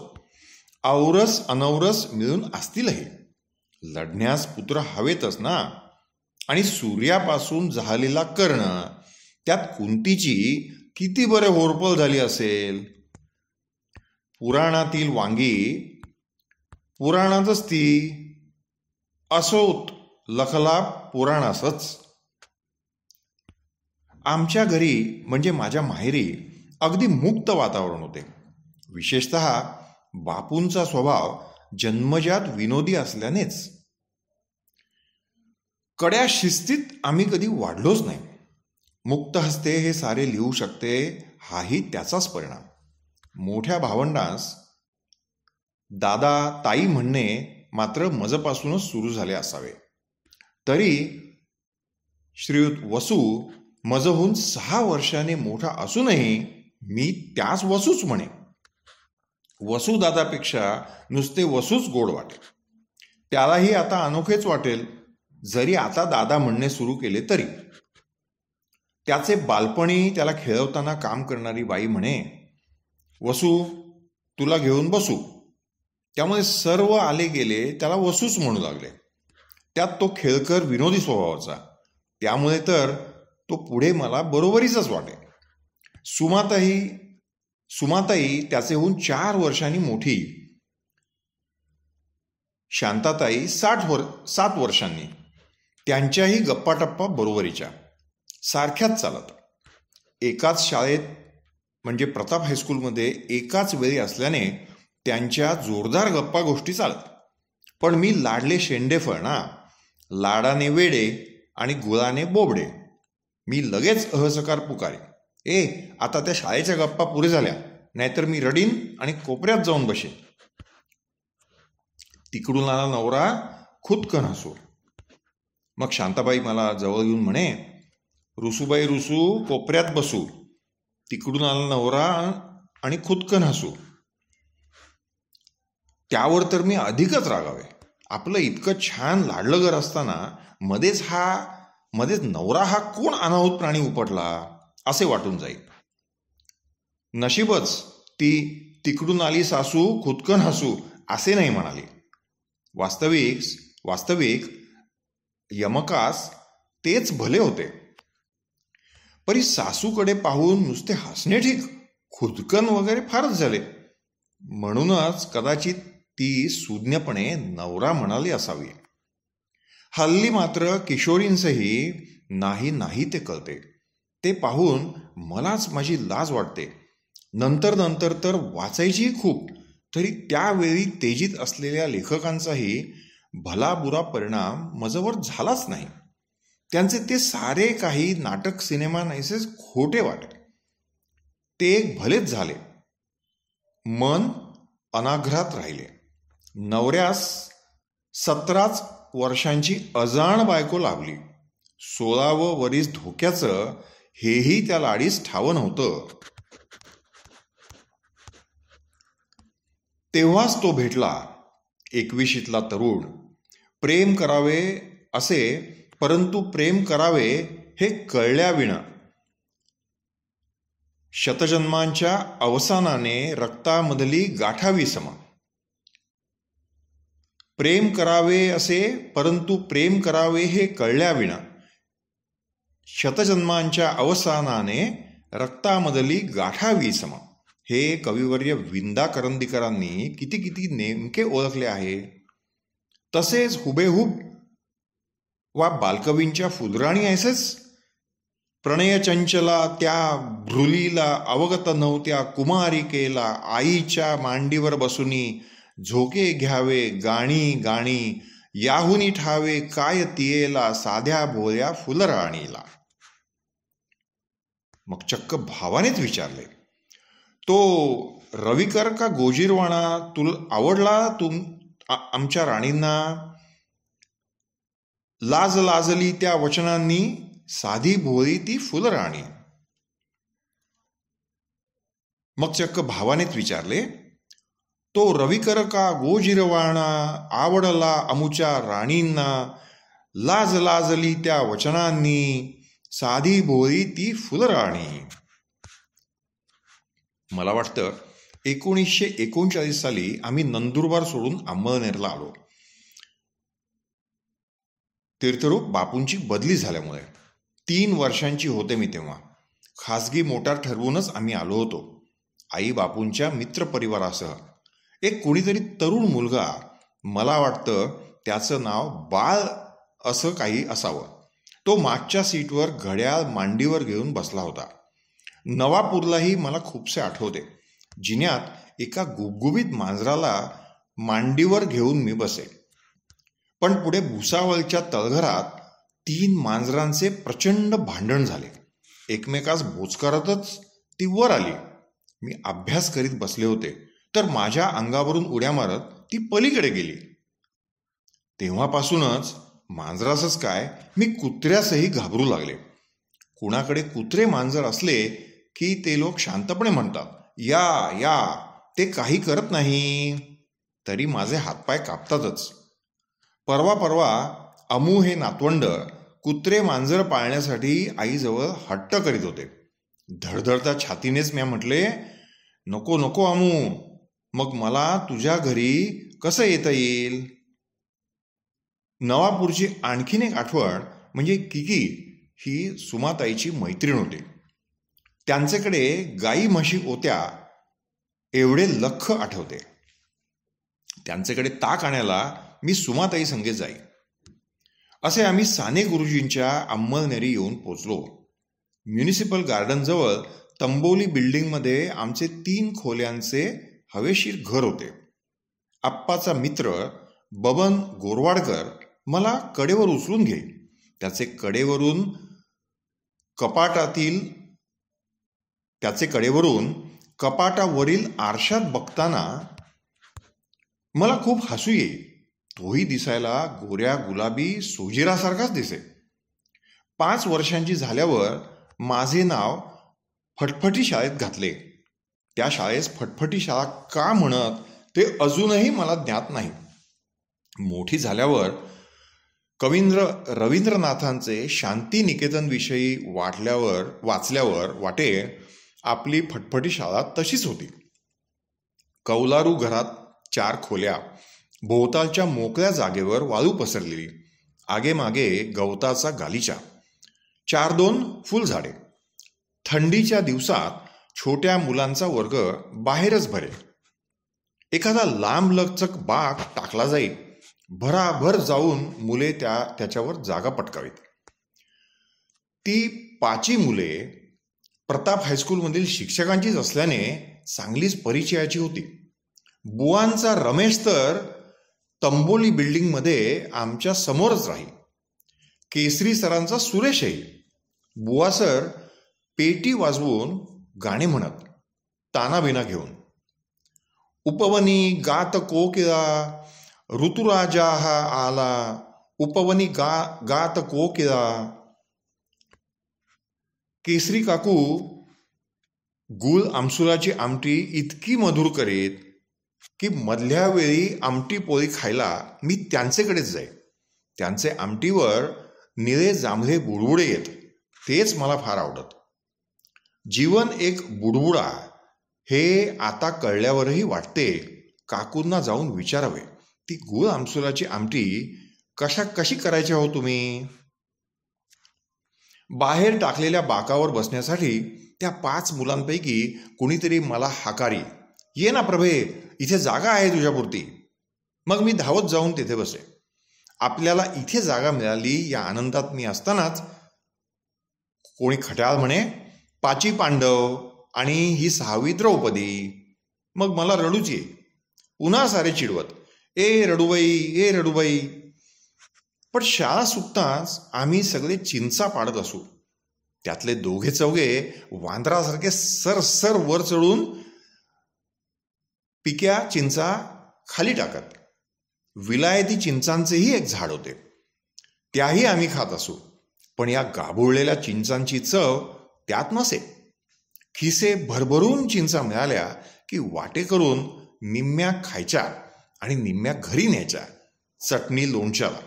Speaker 1: औरस अनवरस मिळून असतीलही लढण्यास पुत्र हवेतच ना आणि सूर्यापासून झालेला कर्ण त्यात कुंतीची किती बरे होरपल झाली असेल पुराणातील वांगी पुराणातच ती असोत लखला पुराणासच आमच्या घरी म्हणजे माझ्या माहेरी अगदी मुक्त वातावरण होते विशेषत बापूंचा स्वभाव जन्मजात विनोदी असल्यानेच कड्या शिस्तीत आम्ही कधी वाढलोच नाही मुक्त हस्ते हे सारे लिहू शकते हाही त्याचाच परिणाम मोठ्या भावंडास दादा ताई म्हणणे मात्र मजपासूनच सुरू झाले असावे तरी श्रीयुत वसू मजहून सहा वर्षाने मोठा असूनही मी त्यास वसूच म्हणे वसुदादापेक्षा नुसते वसूच गोड वाटेल त्यालाही आता अनोखेच वाटेल जरी आता दादा म्हणणे सुरू केले तरी त्याचे बालपणी त्याला खेळवताना काम करणारी बाई म्हणे वसू तुला घेऊन बसू त्यामुळे सर्व आले गेले त्याला वसूच म्हणू लागले त्यात तो खेळकर विनोदी स्वभावाचा त्यामुळे तर तो पुढे मला बरोबरीचाच वाटे सुमाताई सुमाताई त्याचेहून चार वर्षांनी मोठी शांताताई साठ वर सात वर्षांनी त्यांच्याही गप्पाटप्पा बरोबरीच्या सारख्याच चालत एकाच शाळेत म्हणजे प्रताप हायस्कूलमध्ये एकाच वेळी असल्याने त्यांच्या जोरदार गप्पा गोष्टी चालत पण मी लाडले शेंडेफळ ना लाडाने वेडे आणि गुळाने बोबडे मी लगेच अहसकार पुकारे ए आता त्या शाळेच्या गप्पा पुरे झाल्या नाहीतर मी रडीन आणि कोपऱ्यात जाऊन बसेन तिकडून आला नवरा खुदकन हसू मग शांताबाई मला जवळ येऊन म्हणे रुसूबाई रुसू कोपऱ्यात बसू तिकडून आला नवरा आणि खुदकन हसू त्यावर तर मी अधिकच रागावे आपलं इतकं छान लाडलं घर असताना मध्येच हा मध्येच नवरा हा कोण अनाहूत प्राणी उपटला असे वाटून जाईल नशीबच ती तिकडून आली सासू खुदकन हसू असे नाही म्हणाले वास्तविक वास्तविक यमकास तेच भले होते परी सासूकडे पाहून नुसते हसणे ठीक खुदकन वगैरे फारच झाले म्हणूनच कदाचित ती सुज्ञपणे नवरा म्हणाली असावी हल्ली मात्र किशोरींचंही नाही नाही ते कळते ते पाहून मलाच माझी लाज वाटते नंतर नंतर तर वाचायचीही खूप तरी त्यावेळी तेजीत असलेल्या लेखकांचाही भला बुरा परिणाम मजवर झालाच नाही त्यांचे ते सारे काही नाटक सिनेमा नाहीसेच खोटे वाटले ते एक भलेच झाले मन अनाग्रहात राहिले नवऱ्यास सतराच वर्षांची अजाण बायको लाभली सोळावं वरीस धोक्याचं हेही त्या लाडीस ठावं नव्हतं तेव्हाच तो भेटला एकविशीतला तरुण प्रेम करावे असे परंतु प्रेम करावे हे कळल्याविण शतजन्मांच्या अवसानाने रक्तामधली गाठावी समा प्रेम करावे असे परंतु प्रेम करावे हे कळल्याविना शतजन्मांच्या अवसानाने रक्तामदली गाठावी समा हे कविवर्य विंदा करंदीकरांनी किती किती नेमके ओळखले आहे तसेच हुबेहूब वा बालकवींच्या फुलराणी ऐसेच प्रणयचंचला त्या भ्रुलीला अवगत नव्हत्या कुमारिकेला आईच्या मांडीवर बसूनी झोके घ्यावे गाणी गाणी याहुनी ठावे काय तियेला साध्या भोळ्या फुलराणीला मग चक्क भावानेच विचारले तो रविकर का गोजीरवाणा तुला आवडला तुम आमच्या राणींना लाज लाजली त्या वचनांनी साधी भोळी ती फुलराणी मग चक्क भावानेच विचारले तो रविकरका गोजिरवाणा आवडला अमुच्या राणींना लाज लाजली त्या वचनांनी साधी भोळी ती फुलराणी मला वाटतं एकोणीसशे एकोणचाळीस साली आम्ही नंदुरबार सोडून अंबळनेरला आलो तीर्थरूप बापूंची बदली झाल्यामुळे तीन वर्षांची होते मी तेव्हा खासगी मोटार ठरवूनच आम्ही आलो होतो आई बापूंच्या मित्रपरिवारासह एक कोणीतरी तरुण मुलगा मला वाटतं त्याचं नाव बाळ असं काही असावं तो मागच्या सीटवर घड्याळ मांडीवर घेऊन बसला होता नवापूरलाही मला खूपसे आठवते जिन्यात एका गुबगुबीत मांजराला मांडीवर घेऊन मी बसे पण पुढे भुसावळच्या तळघरात तीन मांजरांचे प्रचंड भांडण झाले एकमेकास बोचकारतच ती वर आली मी अभ्यास करीत बसले होते तर माझ्या अंगावरून उड्या मारत ती पलीकडे गेली तेव्हापासूनच मांजरासच काय मी कुत्र्यासही घाबरू लागले कुणाकडे कुत्रे मांजर असले की ते लोक शांतपणे म्हणतात या या ते काही करत नाही तरी माझे हातपाय कापतातच परवा परवा अमू हे नातवंड कुत्रे मांजर पाळण्यासाठी आईजवळ हट्ट करीत होते धडधडता छातीनेच मी म्हटले नको नको अमू मग मला तुझ्या घरी कसं येता येईल नवापूरची आणखीन एक आठवण म्हणजे किकी ही सुमाताईची मैत्रीण होती त्यांच्याकडे गाई म्हशी होत्या एवढे लख आठवते त्यांच्याकडे ताक आणायला मी सुमाताई संगे जाई असे आम्ही साने गुरुजींच्या अंमलनेरी येऊन पोचलो म्युनिसिपल गार्डनजवळ तंबोली बिल्डिंगमध्ये आमचे तीन खोल्यांचे हवेशीर घर होते आप्पाचा मित्र बबन गोरवाडकर मला कडेवर उचलून घे त्याचे कडेवरून कपाटातील त्याचे कडेवरून कपाटावरील आरशात बघताना मला खूप हसू येईल तोही दिसायला गोऱ्या गुलाबी सोजिरासारखाच दिसे पाच वर्षांची झाल्यावर माझे नाव फटफटी शाळेत घातले त्या शाळेस फटफटी शाळा का म्हणत ते अजूनही मला ज्ञात नाही मोठी झाल्यावर कवींद्र रवींद्रनाथांचे शांती विषयी वाटल्यावर वाचल्यावर वाटे आपली फटफटी शाळा तशीच होती कौलारू घरात चार खोल्या भोवतालच्या मोकळ्या जागेवर वाळू पसरलेली आगेमागे गवताचा गालीचा चार दोन झाडे थंडीच्या दिवसात छोट्या मुलांचा वर्ग बाहेरच भरेल एखादा लांब बाग टाकला जाईल भराभर जाऊन मुले त्या त्याच्यावर जागा पटकावीत ती पाची मुले प्रताप हायस्कूलमधील शिक्षकांचीच असल्याने चांगलीच परिचयाची होती बुवांचा रमेश तर तंबोली बिल्डिंगमध्ये आमच्या समोरच राहील केसरी सरांचा सुरेशही बुवा सर पेटी वाजवून गाणे म्हणत तानाबिना घेऊन उपवनी गात कोकिळा ऋतुराजा हा आला उपवनी गा गात कोकिळा केसरी काकू गुल आमसुराची आमटी इतकी मधुर करीत की मधल्या वेळी आमटी पोळी खायला मी त्यांचेकडेच जाय त्यांचे आमटीवर निळे जांभळे बुडबुडे येत तेच मला फार आवडत जीवन एक बुडबुडा हे आता कळल्यावरही वाटते काकूंना जाऊन विचारावे ती गुळ आमसुलाची आमटी कशा कशी करायची हो तुम्ही बाहेर टाकलेल्या बाकावर बसण्यासाठी त्या पाच मुलांपैकी कुणीतरी मला हाकारी ये ना प्रभे इथे जागा आहे तुझ्यापुरती मग मी धावत जाऊन तिथे बसे आपल्याला इथे जागा मिळाली या आनंदात मी असतानाच कोणी खट्याळ म्हणे पाची पांडव आणि ही सहावी द्रौपदी मग मला रडूच ये पुन्हा सारे चिडवत ए रडूबाई ए रडूबाई पण शाळा सुटताच आम्ही सगळे चिंचा पाडत असू त्यातले दोघे चौघे वांद्रासारखे सरसर वर चढून पिक्या चिंचा खाली टाकत विलायती चिंचांचेही एक झाड होते त्याही आम्ही खात असू पण या गाभुळलेल्या चिंचांची चव त्यात नसे खिसे भरभरून चिंचा मिळाल्या की वाटे करून निम्म्या खायच्या आणि निम्म्या घरी न्यायच्या चटणी लोणच्याला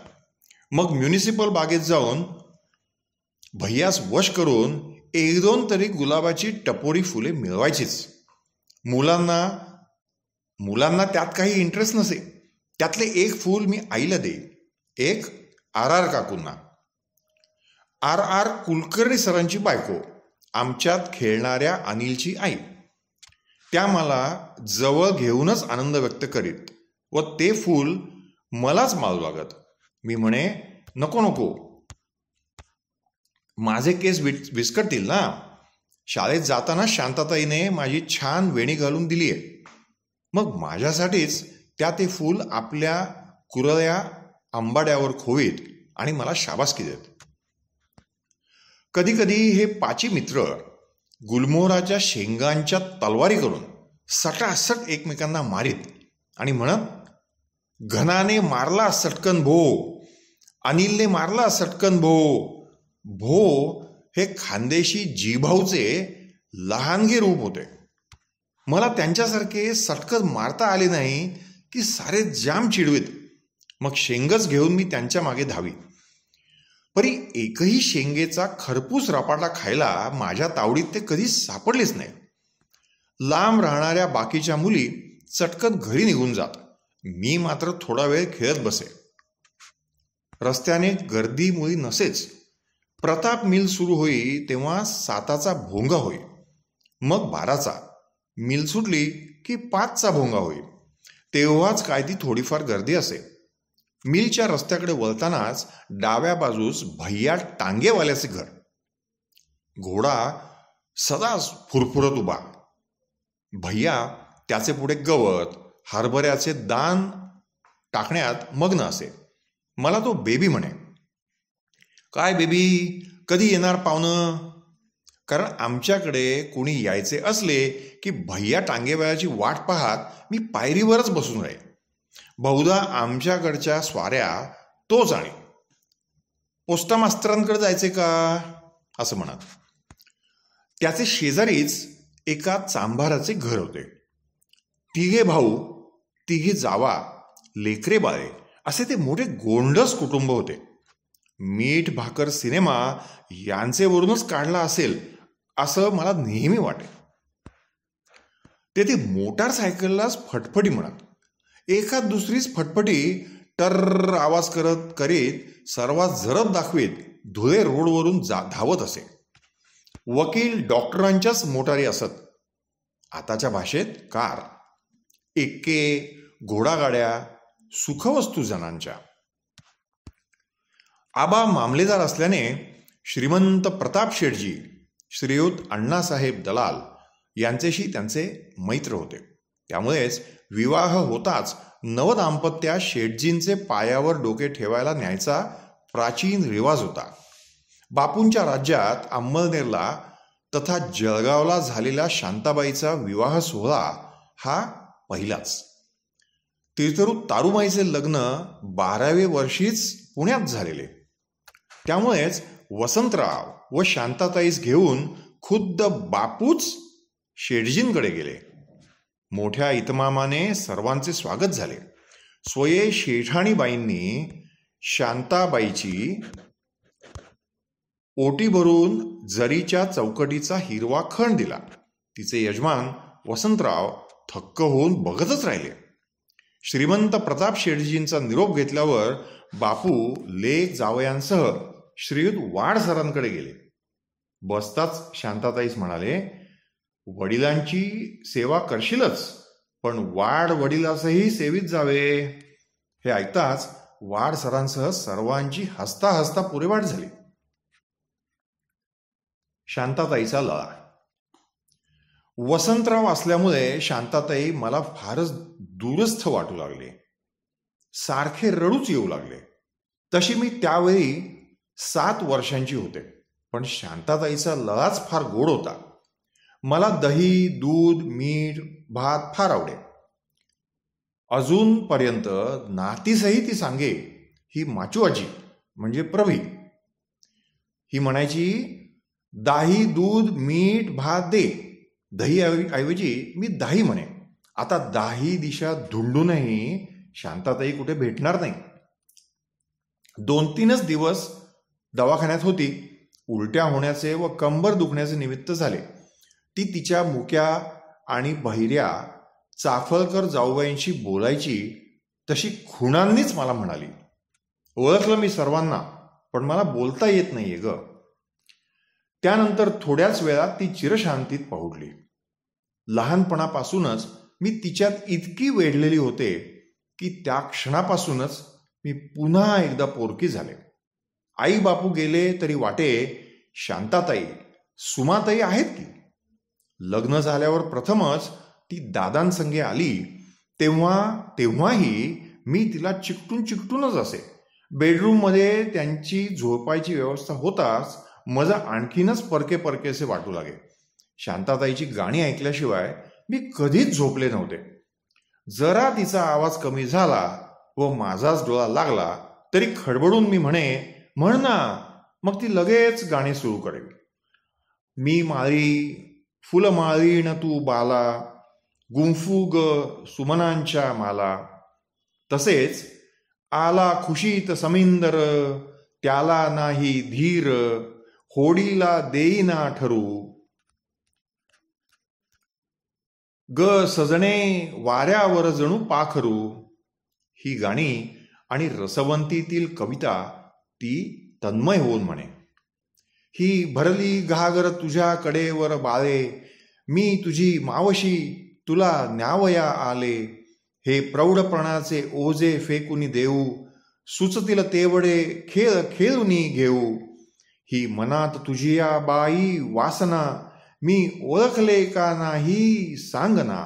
Speaker 1: मग म्युनिसिपल बागेत जाऊन भैयास वश करून एक दोन तरी गुलाबाची टपोरी फुले मिळवायचीच मुलांना मुलांना त्यात काही इंटरेस्ट नसे त्यातले एक फूल मी आईला दे एक आर आर काकूंना आर आर कुलकर्णी सरांची बायको आमच्यात खेळणाऱ्या अनिलची आई त्या मला जवळ घेऊनच आनंद व्यक्त करीत व ते फूल मलाच मारू लागत मी म्हणे नको नको माझे केस विस्कटतील ना शाळेत जाताना शांतताईने माझी छान वेणी घालून दिली आहे मग माझ्यासाठीच त्या ते फूल आपल्या कुरळ्या आंबाड्यावर खोवीत आणि मला शाबासकी देत कधीकधी हे पाची मित्र गुलमोहराच्या शेंगांच्या तलवारी करून सटासट एकमेकांना मारीत आणि म्हणत घनाने मारला सटकन भो अनिलने मारला सटकन भो भो हे खानदेशी जीभाऊचे लहानगे रूप होते मला त्यांच्यासारखे सटकन मारता आले नाही की सारे जाम चिडवीत मग शेंगच घेऊन मी त्यांच्या मागे धावी परी एकही शेंगेचा खरपूस रपाटा खायला माझ्या तावडीत ते कधी सापडलेच नाही लांब राहणाऱ्या बाकीच्या मुली चटकन घरी निघून जात मी मात्र थोडा वेळ खेळत बसे रस्त्याने गर्दी मुळी नसेच प्रताप मिल सुरू होई तेव्हा साताचा भोंगा होई मग बाराचा मिल सुटली की पाचचा भोंगा होई तेव्हाच काय ती थोडीफार गर्दी असे मिलच्या रस्त्याकडे वळतानाच डाव्या बाजूस भैया टांगेवाल्याचे घर घोडा सदाच फुरफुरत उभा भैया त्याचे पुढे गवत हरभऱ्याचे दान टाकण्यात मग्न असे मला तो बेबी म्हणे काय बेबी कधी येणार पाहुणं कारण आमच्याकडे कोणी यायचे असले की भैया टांगेवाल्याची वाट पाहात मी पायरीवरच बसून राहील बहुधा आमच्याकडच्या स्वाऱ्या तो जाणे पोस्टामास्तरांकडे जायचे का असं म्हणत त्याचे शेजारीच एका चांभाराचे घर होते तिघे भाऊ तिघे जावा लेकरे बाळे असे ते मोठे गोंडस कुटुंब होते मीठ भाकर सिनेमा वरूनच काढला असेल असं मला नेहमी वाटे ते मोटारसायकललाच फटफटी म्हणत एका दुसरीच फटफटी टर आवाज करत करीत सर्वात झरप दाखवीत धुळे रोडवरून जा धावत असे वकील डॉक्टरांच्याच मोटारी असत आताच्या भाषेत कार एक्के घोडागाड्या सुखवस्तू जणांच्या आबा मामलेदार असल्याने श्रीमंत प्रताप शेठजी श्रीयुत अण्णासाहेब दलाल यांच्याशी त्यांचे मैत्र होते त्यामुळेच विवाह होताच नवदाम्पत्या शेटजींचे पायावर डोके ठेवायला न्यायचा प्राचीन रिवाज होता बापूंच्या राज्यात अंमलनेरला तथा जळगावला झालेला शांताबाईचा विवाह सोहळा हा पहिलाच तीर्थरू तारुमाईचे लग्न बारावे वर्षीच पुण्यात झालेले त्यामुळेच वसंतराव व शांताताईस घेऊन खुद्द बापूच शेटजींकडे गेले मोठ्या इतमामाने सर्वांचे स्वागत झाले स्वये शेठाणीबाईंनी शांताबाईची ओटी भरून जरीच्या चौकटीचा हिरवा खण दिला तिचे यजमान वसंतराव थक्क होऊन बघतच राहिले श्रीमंत प्रताप शेठजींचा निरोप घेतल्यावर बापू लेख जावयांसह श्रीयुत वाडसरांकडे गेले बसताच शांताताईस म्हणाले वडिलांची सेवा करशीलच पण वाड वडिलासही सेवित जावे हे ऐकताच वाड सरांसह सर्वांची हसता हसता पुरेवाट झाली शांताताईचा लळा वसंतराव असल्यामुळे शांताताई मला फारच दूरस्थ वाटू लागले सारखे रडूच येऊ लागले तशी मी त्यावेळी सात वर्षांची होते पण शांताताईचा लळाच फार गोड होता मला दही दूध मीठ भात फार आवडे अजूनपर्यंत नातीसही ती सांगे ही माचू आजी म्हणजे प्रभी ही म्हणायची दाही दूध मीठ भात दे दही ऐवजी मी दाही म्हणे आता दाही दिशा धुंडूनही शांताताई कुठे भेटणार नाही दोन तीनच दिवस दवाखान्यात होती उलट्या होण्याचे व कंबर दुखण्याचे निमित्त झाले ती तिच्या मुक्या आणि बहिऱ्या चाफळकर जाऊबाईंशी बोलायची तशी खुणांनीच मला म्हणाली ओळखलं मी सर्वांना पण मला बोलता येत नाहीये ग त्यानंतर थोड्याच वेळात ती चिरशांतीत पाहुडली लहानपणापासूनच मी तिच्यात इतकी वेढलेली होते की त्या क्षणापासूनच मी पुन्हा एकदा पोरकी झाले आई बापू गेले तरी वाटे शांताताई सुमाताई आहेत की लग्न झाल्यावर प्रथमच ती दादांसंगे आली तेव्हा तेव्हाही मी तिला चिकटून चिकटूनच असे बेडरूममध्ये त्यांची झोपायची व्यवस्था होताच मजा आणखीनच परके परके असे वाटू लागे शांताताईची गाणी ऐकल्याशिवाय मी कधीच झोपले नव्हते जरा तिचा आवाज कमी झाला व माझाच डोळा लागला तरी खडबडून मी म्हणे म्हण ना मग ती लगेच गाणी सुरू करेल मी माळी फुलमाळीण तू बाला गुंफू ग सुमनांच्या माला तसेच आला खुशीत समिंदर त्याला नाही धीर होडीला देईना ठरू ग सजणे वाऱ्यावर जणू पाखरू ही गाणी आणि रसवंतीतील कविता ती तन्मय होऊन म्हणे ही भरली घागर तुझ्या कडेवर बाळे मी तुझी मावशी तुला न्यावया आले हे प्रौढपणाचे ओझे फेकून देऊ सुचतील तेवढे खेळ खेळूनी घेऊ ही मनात या बाई वासना मी ओळखले का नाही सांगना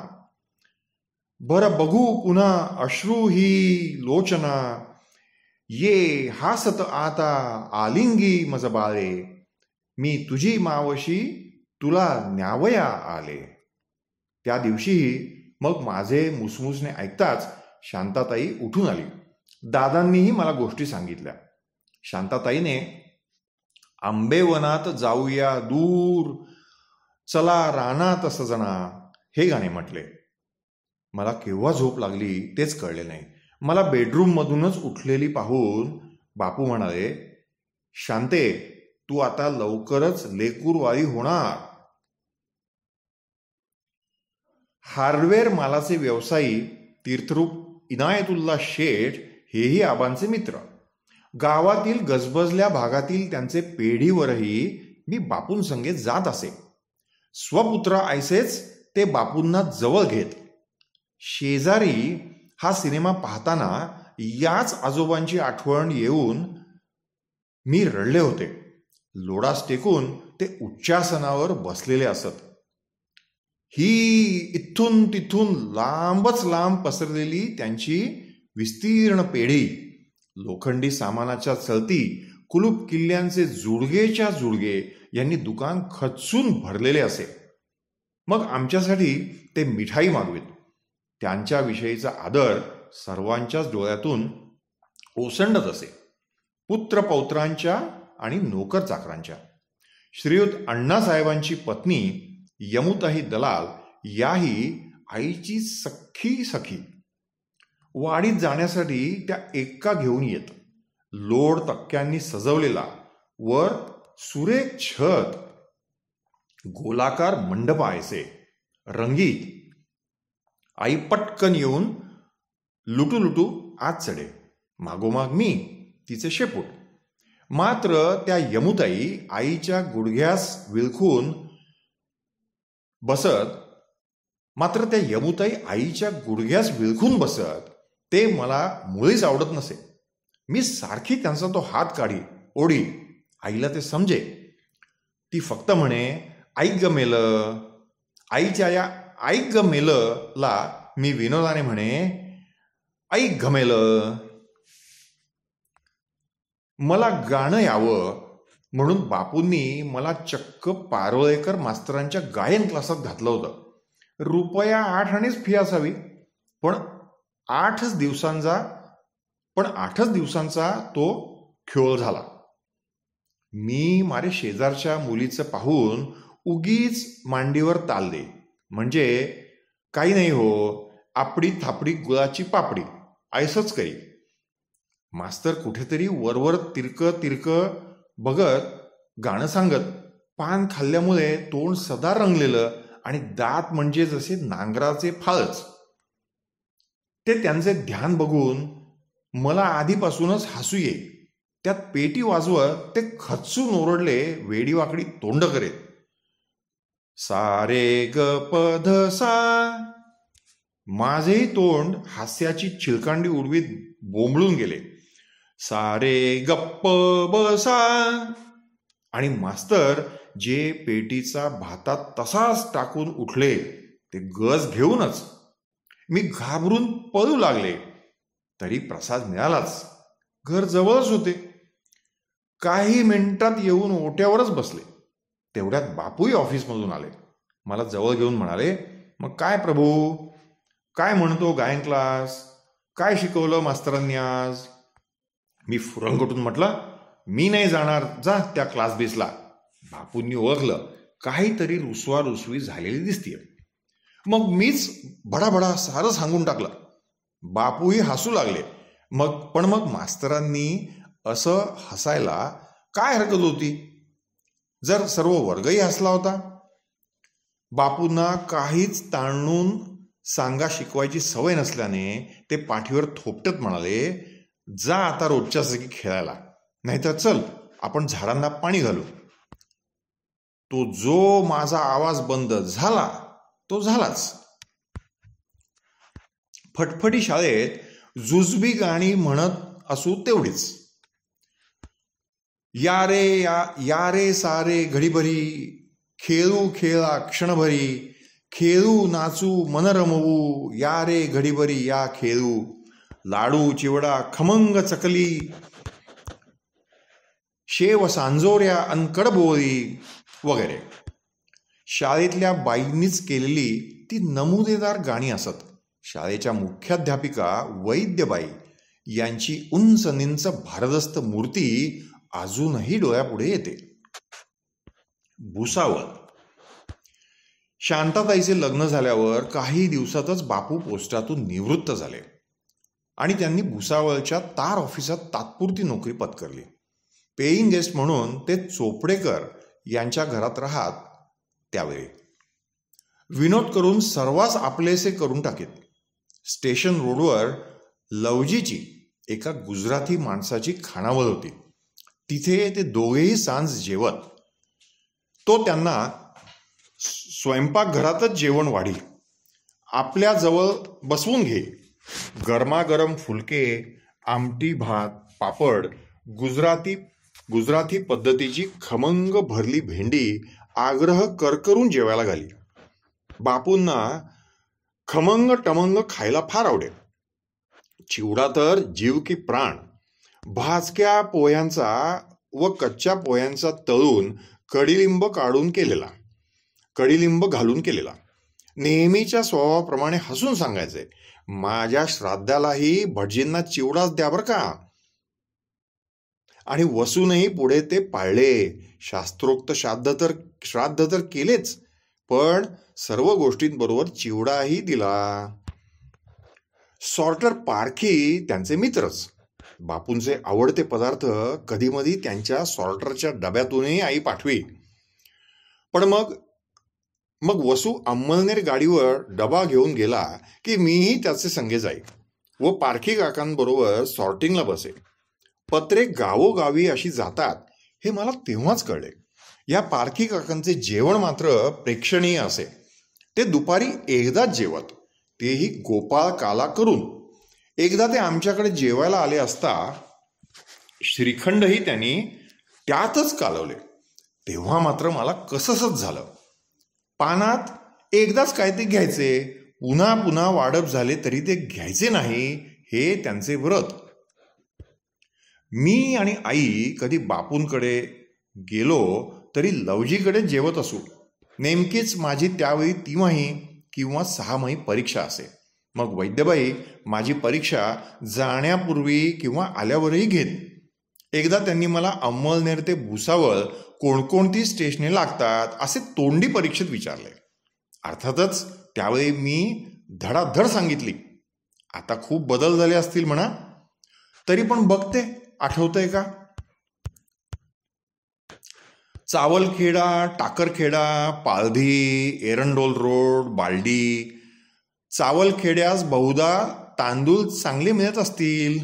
Speaker 1: बर बघू पुन्हा अश्रू ही लोचना ये हासत आता आलिंगी मज बाळे मी तुझी मावशी तुला न्यावया आले त्या दिवशीही मग माझे मुसमुसने ऐकताच शांताताई उठून आली दादांनीही मला गोष्टी सांगितल्या शांताताईने आंबेवनात जाऊया दूर चला राणा जणा हे गाणे म्हटले मला केव्हा झोप लागली तेच कळले नाही मला बेडरूममधूनच उठलेली पाहून बापू म्हणाले शांते तू आता लवकरच लेकूरवाई होणार हार्डवेअर मालाचे व्यवसायी तीर्थरूप इनायतुल्ला शेठ हेही आबांचे मित्र गावातील गजबजल्या भागातील त्यांचे पेढीवरही मी संगे जात असे स्वपुत्र आयसेच ते बापूंना जवळ घेत शेजारी हा सिनेमा पाहताना याच आजोबांची आठवण येऊन मी रडले होते लोडास टेकून ते उच्चासनावर बसलेले असत ही इथून तिथून लांबच लांब पसरलेली त्यांची विस्तीर्ण पेढी लोखंडी सामानाच्या चलती कुलूप किल्ल्यांचे जुडगेच्या जुडगे यांनी दुकान खचून भरलेले असे मग आमच्यासाठी ते मिठाई मागवेत त्यांच्याविषयीचा आदर सर्वांच्याच डोळ्यातून ओसंडत असे पुत्रपौत्रांच्या आणि नोकर चाकरांच्या श्रीयुत अण्णासाहेबांची पत्नी यमुताही दलाल याही आईची सख्खी सखी वाडीत जाण्यासाठी त्या एका घेऊन येत लोड तक्क्यांनी सजवलेला वर सुरेख छत गोलाकार मंडप आहेसे रंगीत आई पटकन येऊन लुटू लुटू आत चढे मागोमाग मी तिचे शेपूट मात्र त्या यमुताई आईच्या गुडघ्यास विळखून बसत मात्र त्या यमुताई आईच्या गुडघ्यास विळखून बसत ते मला मुळीच आवडत नसे मी सारखी त्यांचा तो हात काढी ओढी आईला ते समजे ती फक्त म्हणे आई गमेल आईच्या या ऐक ग ला मी विनोदाने म्हणे ऐक गमेल मला गाणं यावं म्हणून बापूंनी मला चक्क पारोळेकर मास्तरांच्या गायन क्लासात घातलं होतं रुपया आठ आणिच फी असावी पण आठच दिवसांचा पण आठच दिवसांचा तो खेळ झाला मी मारे शेजारच्या मुलीचं पाहून उगीच मांडीवर ताल दे म्हणजे काही नाही हो आपडी थापडी गुळाची पापडी ऐसच करी मास्तर कुठेतरी वरवर तिरक तिरक बघत गाणं सांगत पान खाल्ल्यामुळे तोंड सदा रंगलेलं आणि दात म्हणजे जसे नांगराचे फाळच ते त्यांचे ध्यान बघून मला आधीपासूनच हसू ये त्यात पेटी वाजवत ते खचून ओरडले वेडीवाकडी तोंड करेत सारे ग पध सा माझेही तोंड हास्याची चिलकांडी उडवीत बोंबळून गेले सारे गप्प बसा आणि मास्तर जे पेटीचा भातात तसाच टाकून उठले ते गज घेऊनच मी घाबरून पळू लागले तरी प्रसाद मिळालाच घर जवळच होते काही मिनिटात येऊन ओट्यावरच बसले तेवढ्यात बापूही ऑफिसमधून आले मला जवळ घेऊन म्हणाले मग काय प्रभू काय म्हणतो गायन क्लास काय शिकवलं मास्तरांनी आज मी फुरंगटून म्हटलं मी नाही जाणार जा त्या क्लास बेसला बापूंनी ओळखलं काहीतरी रुसवा रुसवी झालेली दिसतीये मग मीच भडाभडा सारं सांगून टाकलं बापूही हसू लागले मग पण मग मास्तरांनी असं हसायला काय हरकत होती जर सर्व वर्गही हसला होता बापूंना काहीच ताणून सांगा शिकवायची सवय नसल्याने ते पाठीवर थोपटत म्हणाले जा आता रोजच्या जागी खेळायला नाहीतर चल आपण झाडांना पाणी घालू तो जो माझा आवाज बंद झाला तो झालाच फटफटी शाळेत जुजबी गाणी म्हणत असू तेवढीच या रे या या रे सारे घडीभरी खेळू खेळा क्षणभरी खेळू नाचू मन रमवू या रे घडीभरी या खेळू लाडू चिवडा खमंग चकली शेव सांजोऱ्या अनकडबोरी वगैरे शाळेतल्या बाईंनीच केलेली ती नमुदेदार गाणी असत शाळेच्या मुख्याध्यापिका वैद्यबाई यांची उंच निंच भारदस्त मूर्ती अजूनही डोळ्यापुढे येते भुसावळ शांताताईचे लग्न झाल्यावर काही दिवसातच बापू पोस्टातून निवृत्त झाले आणि त्यांनी भुसावळच्या तार ऑफिसात तात्पुरती नोकरी पत्करली पेईंग गेस्ट म्हणून ते चोपडेकर यांच्या घरात राहत त्यावेळी विनोद करून सर्वांस आपलेसे करून टाकीत स्टेशन रोडवर लवजीची एका गुजराती माणसाची खाणावळ होती तिथे ते दोघेही सांज जेवत तो त्यांना स्वयंपाकघरातच जेवण वाढी आपल्याजवळ बसवून घे गरमागरम फुलके आमटी भात पापड गुजराती गुजराती पद्धतीची खमंग भरली भेंडी आग्रह करकरून जेवायला घाली बापूंना खमंग टमंग खायला फार आवडेल चिवडा तर जीव की प्राण भाजक्या पोह्यांचा व कच्च्या पोह्यांचा तळून कडीलिंब काढून केलेला कडीलिंब घालून केलेला नेहमीच्या स्वभावाप्रमाणे हसून सांगायचे माझ्या श्राद्धालाही भटजींना चिवडाच द्या बरं का आणि वसूनही पुढे ते पाळले शास्त्रोक्त श्राद्ध तर श्राद्ध तर केलेच पण सर्व गोष्टींबरोबर चिवडाही दिला सॉर्टर पारखी त्यांचे मित्रच बापूंचे आवडते पदार्थ कधी मधी त्यांच्या सॉर्टरच्या डब्यातूनही आई पाठवी पण मग मग वसू अंमलनेर गाडीवर डबा घेऊन गेला की मीही त्याचे संगे जाई व पारखी काकांबरोबर सॉर्टिंगला बसे पत्रे गावोगावी अशी जातात हे मला तेव्हाच कळले या पारखी काकांचे जेवण मात्र प्रेक्षणीय असे ते दुपारी एकदाच जेवत तेही गोपाळ काला करून एकदा ते आमच्याकडे जेवायला आले असता श्रीखंडही त्यांनी त्यातच कालवले तेव्हा मात्र मला कससच झालं पानात एकदाच काय ते घ्यायचे पुन्हा पुन्हा वाढप झाले तरी ते घ्यायचे नाही हे त्यांचे व्रत मी आणि आई कधी बापूंकडे गेलो तरी लवजीकडे जेवत असू नेमकीच माझी त्यावेळी तिमाही किंवा सहामाही परीक्षा असे मग वैद्यबाई माझी परीक्षा जाण्यापूर्वी किंवा आल्यावरही घेत एकदा त्यांनी मला अंमलनेर ते भुसावळ कोणकोणती स्टेशने लागतात असे तोंडी परीक्षेत विचारले अर्थातच त्यावेळी मी धडाधड सांगितली आता खूप बदल झाले असतील म्हणा तरी पण बघते आठवतंय का चावलखेडा टाकरखेडा पालधी, एरंडोल रोड बालडी चावलखेड्यास बहुधा तांदूळ चांगले मिळत असतील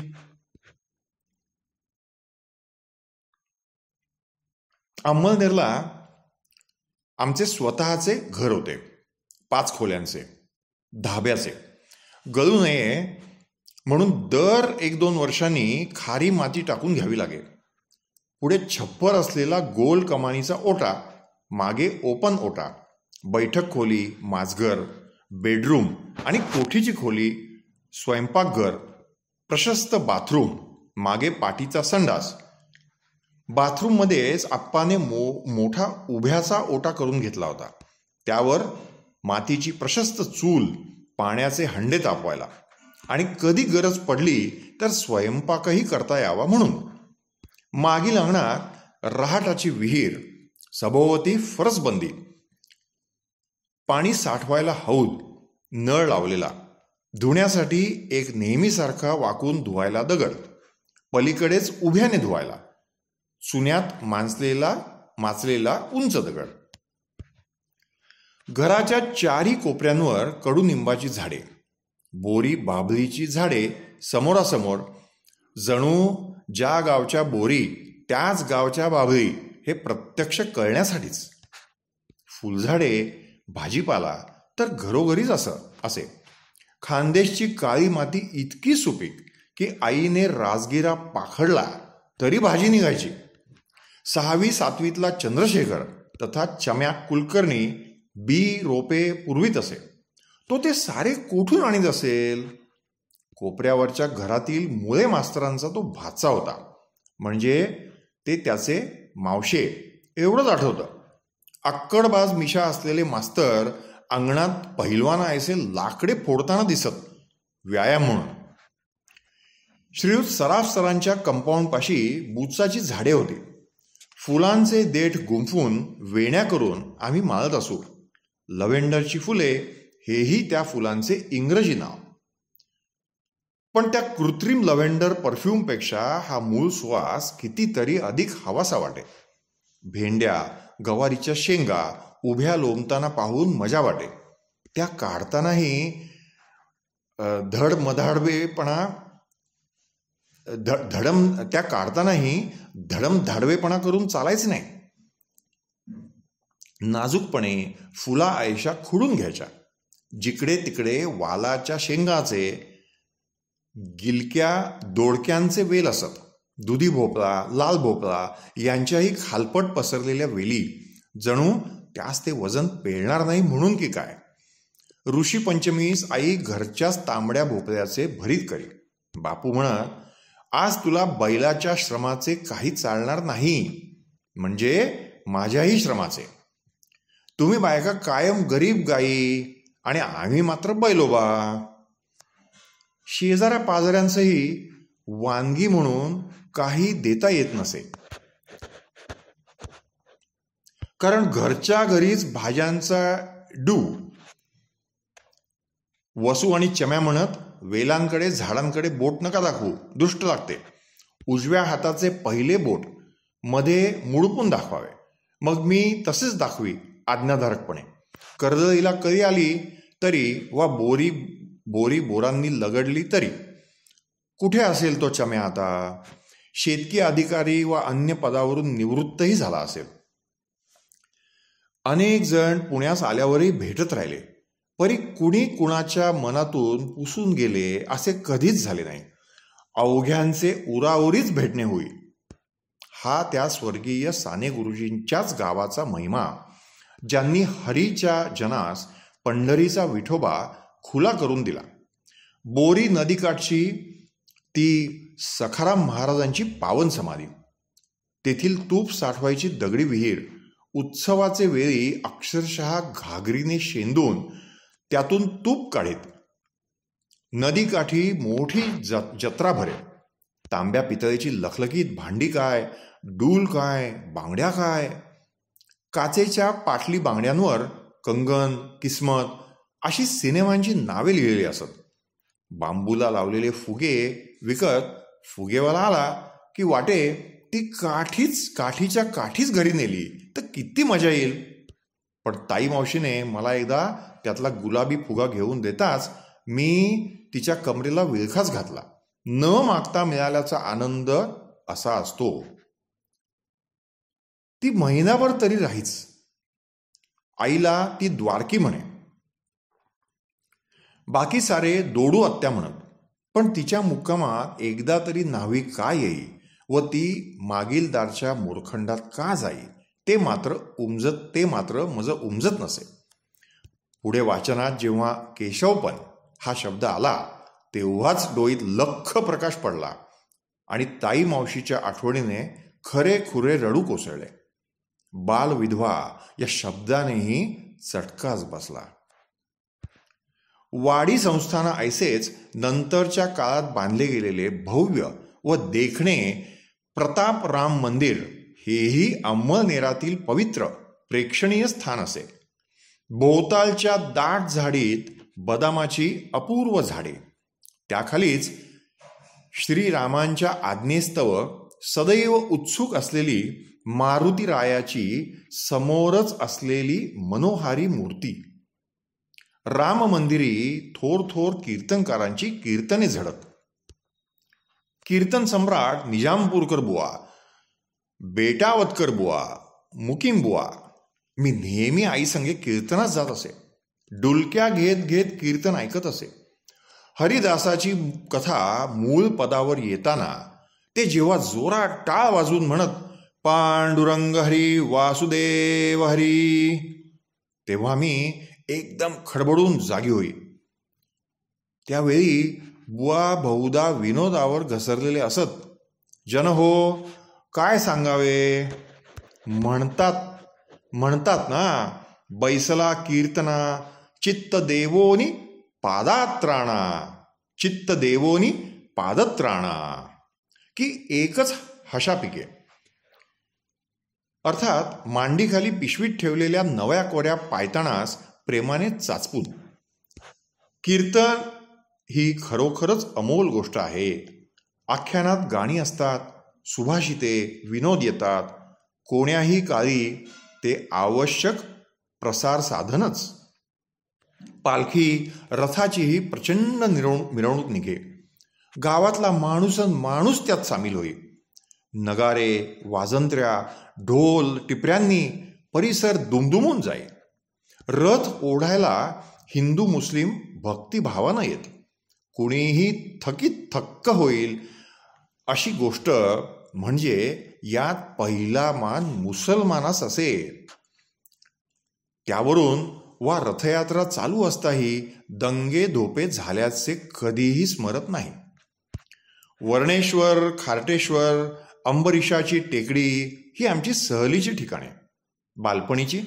Speaker 1: अंमलनेरला आमचे स्वतःचे घर होते पाच खोल्यांचे धाब्याचे गळू नये म्हणून दर एक दोन वर्षांनी खारी माती टाकून घ्यावी लागेल पुढे छप्पर असलेला गोल कमानीचा ओटा मागे ओपन ओटा बैठक खोली माजघर बेडरूम आणि कोठीची खोली स्वयंपाकघर प्रशस्त बाथरूम मागे पाटीचा संडास बाथरूममध्येच आप्पाने मो मोठा उभ्याचा ओटा करून घेतला होता त्यावर मातीची प्रशस्त चूल पाण्याचे हंडे तापवायला आणि कधी गरज पडली तर स्वयंपाकही करता यावा म्हणून मागील अंगणात रहाटाची विहीर सभोवती फरसबंदी पाणी साठवायला हौद नळ लावलेला धुण्यासाठी एक नेहमीसारखा वाकून धुवायला दगड पलीकडेच उभ्याने धुवायला चुन्यात माजलेला माचलेला उंच दगड घराच्या चारी कोपऱ्यांवर कडुनिंबाची झाडे बोरी बाभळीची झाडे समोरासमोर जणू ज्या गावच्या बोरी त्याच गावच्या बाभळी हे प्रत्यक्ष कळण्यासाठीच फुलझाडे भाजीपाला तर घरोघरीच असं असे खानदेशची काळी माती इतकी सुपीक की आईने राजगिरा पाखडला तरी भाजी निघायची सहावी सातवीतला चंद्रशेखर तथा चम्या कुलकर्णी बी रोपे पूर्वीत असे तो ते सारे कोठून आणीत असेल कोपऱ्यावरच्या घरातील मुळे मास्तरांचा तो भाचा होता म्हणजे ते त्याचे मावशे एवढंच आठवतं अक्कडबाज मिशा असलेले मास्तर अंगणात पहिलवाना ऐसे लाकडे फोडताना दिसत व्यायाम म्हणून श्रीयुत सराफ सरांच्या कंपाऊंडपाशी बुचाची झाडे होती फुलांचे देठ गुंफून वेण्या करून आम्ही माळत असू लव्हेंडरची फुले हेही त्या फुलांचे इंग्रजी नाव पण त्या कृत्रिम लव्हेंडर परफ्यूमपेक्षा हा मूळ सुवास कितीतरी अधिक हवासा वाटे भेंड्या गवारीच्या शेंगा उभ्या लोंबताना पाहून मजा वाटे त्या काढतानाही धड मधाडवेपणा धडम त्या काढतानाही धडम धाडवेपणा करून चालायच नाही नाजूकपणे फुला आयशा खुडून घ्यायच्या जिकडे तिकडे वालाच्या शेंगाचे गिलक्या दोडक्यांचे वेल असत दुधी भोपळा लाल भोपळा यांच्याही खालपट पसरलेल्या वेली जणू त्यास ते वजन पेळणार नाही म्हणून की काय ऋषी पंचमीस आई घरच्याच तांबड्या भोपळ्याचे भरीत करी बापू म्हणत आज तुला बैलाच्या श्रमाचे काही चालणार नाही म्हणजे माझ्याही श्रमाचे तुम्ही बायका कायम गरीब गाई आणि आम्ही मात्र बैलोबा शेजाऱ्या पाजाऱ्यांचंही वांगी म्हणून काही देता येत नसे कारण घरच्या घरीच भाज्यांचा डू वसू आणि चम्या म्हणत वेलांकडे झाडांकडे बोट नका दाखवू दुष्ट लागते उजव्या हाताचे पहिले बोट मध्ये मुडपून दाखवावे मग मी तसेच दाखवी आज्ञाधारकपणे कर्जईला कधी आली तरी वा बोरी बोरी बोरांनी लगडली तरी कुठे असेल तो चम्या आता शेतकी अधिकारी वा अन्य पदावरून निवृत्तही झाला असेल अनेक जण पुण्यास आल्यावरही भेटत राहिले परी कुणी कुणाच्या मनातून पुसून गेले असे कधीच झाले नाही अवघ्यांचे उरावरीच भेटणे होईल हा त्या स्वर्गीय साने गुरुजींच्याच गावाचा महिमा ज्यांनी हरीच्या जनास पंढरीचा विठोबा खुला करून दिला बोरी नदीकाठची ती सखाराम महाराजांची पावन समाधी तेथील तूप साठवायची दगडी विहीर उत्सवाचे वेळी अक्षरशः घागरीने शेंदून त्यातून तूप काढीत नदीकाठी मोठी जत्रा भरे तांब्या पितळेची लखलखीत भांडी काय डूल काय बांगड्या काय काचेच्या पाटली बांगड्यांवर कंगन किस्मत अशी सिनेमांची नावे लिहिलेली असत बांबूला लावलेले फुगे विकत फुगेवाला आला की वाटे ती काठीच काठीच्या काठीच घरी नेली तर किती मजा येईल पण ताई मावशीने मला एकदा त्यातला गुलाबी फुगा घेऊन देताच मी तिच्या कमरेला विळखाच घातला न मागता मिळाल्याचा आनंद असा असतो ती महिनाभर तरी राहीच आईला ती द्वारकी म्हणे बाकी सारे दोडू आत्या म्हणत पण तिच्या मुक्कामात एकदा तरी न्हावी का येई व ती मागीलदारच्या मोरखंडात का जाई ते मात्र उमजत ते मात्र मज उमजत नसे पुढे वाचनात जेव्हा केशवपन हा शब्द आला तेव्हाच डोईत लख प्रकाश पडला आणि ताई मावशीच्या आठवणीने खरे खुरे रडू कोसळले बालविधवा या शब्दानेही चटकाच बसला वाडी संस्थानं ऐसेच नंतरच्या काळात बांधले गेलेले भव्य व देखणे प्रताप राम मंदिर हेही अंमळनेरातील पवित्र प्रेक्षणीय स्थान असे भोवतालच्या दाट झाडीत बदामाची अपूर्व झाडे त्याखालीच श्रीरामांच्या आज्ञेस्तव सदैव उत्सुक असलेली मारुती रायाची समोरच असलेली मनोहारी मूर्ती राम मंदिरी थोर थोर कीर्तनकारांची कीर्तने झडत कीर्तन सम्राट निजामपूरकर बुवा बेटावतकर बुवा मुकिम बुवा मी नेहमी आई संगे कीर्तनात जात असे डुलक्या घेत घेत कीर्तन ऐकत असे हरिदासाची कथा मूळ पदावर येताना ते जेव्हा जोरा टाळ वाजून म्हणत पांडुरंग हरी वासुदेव हरी तेव्हा मी एकदम खडबडून जागी होई त्यावेळी बुवा बहुदा विनोदावर घसरलेले असत जन हो काय सांगावे म्हणतात म्हणतात ना बैसला कीर्तना चित्त देवोनी पादात्राणा चित्त देवोनी पादत्राणा की एकच हशा पिके अर्थात मांडीखाली पिशवीत ठेवलेल्या नव्या कोऱ्या पायतानास प्रेमाने चाचपून कीर्तन ही खरोखरच अमोल गोष्ट आहे आख्यानात गाणी असतात सुभाषिते विनोद येतात कोण्याही काळी ते आवश्यक प्रसार साधनच पालखी रथाचीही प्रचंड मिरवणूक मिरवणूक निघे गावातला माणूस माणूस त्यात सामील होई नगारे वाजंत्र्या ढोल टिपऱ्यांनी परिसर दुमदुमून जाई रथ ओढायला हिंदू मुस्लिम भक्तिभावानं येत कुणीही थकीत थक्क होईल अशी गोष्ट म्हणजे यात पहिला मान मुसलमानास असे त्यावरून वा रथयात्रा चालू असताही दंगे धोपे झाल्याचे कधीही स्मरत नाही वर्णेश्वर खार्टेश्वर, अंबरीशाची टेकडी ही आमची सहलीची ठिकाणे बालपणीची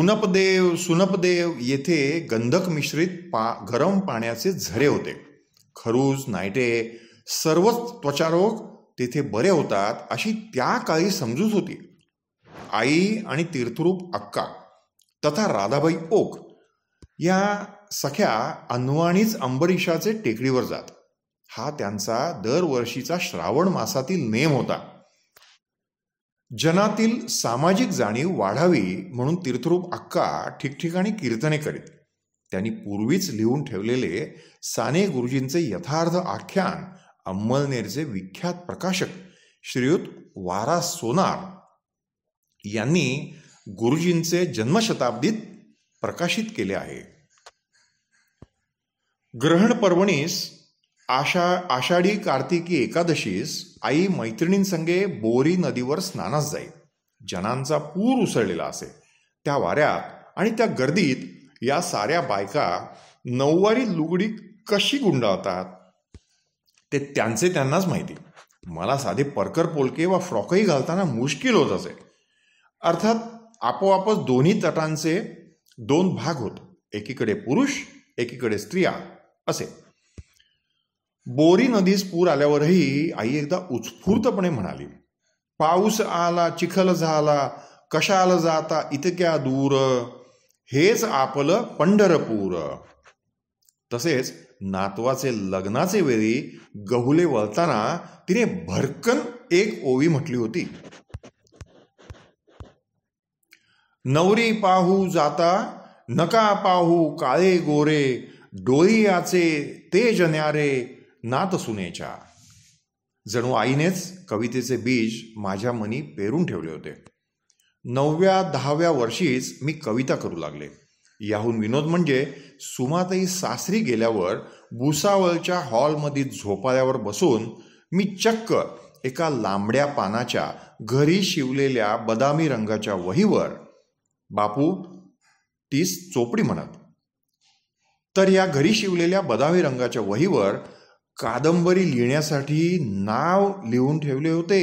Speaker 1: उनपदेव सुनपदेव येथे गंधक मिश्रित पा गरम पाण्याचे झरे होते खरूज नायटे सर्वच त्वचारोग तेथे बरे होतात अशी त्या काळी समजूत होती आई आणि तीर्थरूप अक्का तथा राधाबाई ओक या सख्या अन्वाणीच अंबरीशाचे टेकडीवर जात हा त्यांचा दरवर्षीचा श्रावण मासातील नेम होता जनातील सामाजिक जाणीव वाढावी म्हणून तीर्थरूप अक्का ठिकठिकाणी कीर्तने करीत त्यांनी पूर्वीच लिहून ठेवलेले साने गुरुजींचे यथार्थ आख्यान अंमलनेरचे विख्यात प्रकाशक श्रीयुत वारा सोनार यांनी गुरुजींचे जन्मशताब्दीत प्रकाशित केले आहे ग्रहण पर्वणीस आषा आषाढी कार्तिकी एकादशीस आई मैत्रिणींसंगे बोरी नदीवर स्नानास जाईल जनांचा पूर उसळलेला असे त्या वाऱ्यात आणि त्या गर्दीत या साऱ्या बायका नऊवारी लुगडी कशी गुंडाळतात ते त्यांचे त्यांनाच माहिती मला साधे परकर पोलके वा फ्रॉकही घालताना मुश्किल होत असे अर्थात आपोआपच दोन्ही तटांचे दोन भाग होत एकीकडे पुरुष एकीकडे स्त्रिया असे बोरी नदीस पूर आल्यावरही आई एकदा उत्स्फूर्तपणे म्हणाली पाऊस आला चिखल झाला कशाला जाता इतक्या दूर हेच आपलं पंढरपूर तसेच नातवाचे लग्नाचे वेळी गहुले वळताना तिने भरकन एक ओवी म्हटली होती नवरी पाहू जाता नका पाहू काळे गोरे डोळीयाचे ते न्यारे नात सुनेच्या जणू आईनेच कवितेचे बीज माझ्या मनी पेरून ठेवले होते नवव्या दहाव्या वर्षीच मी कविता करू लागले याहून विनोद म्हणजे सुमाताई सासरी गेल्यावर भुसावळच्या हॉलमध्ये झोपाळ्यावर बसून मी चक्क एका लांबड्या पानाच्या घरी शिवलेल्या बदामी रंगाच्या वहीवर बापू तीस चोपडी म्हणत तर या घरी शिवलेल्या बदामी रंगाच्या वहीवर कादंबरी लिहिण्यासाठी नाव लिहून ठेवले होते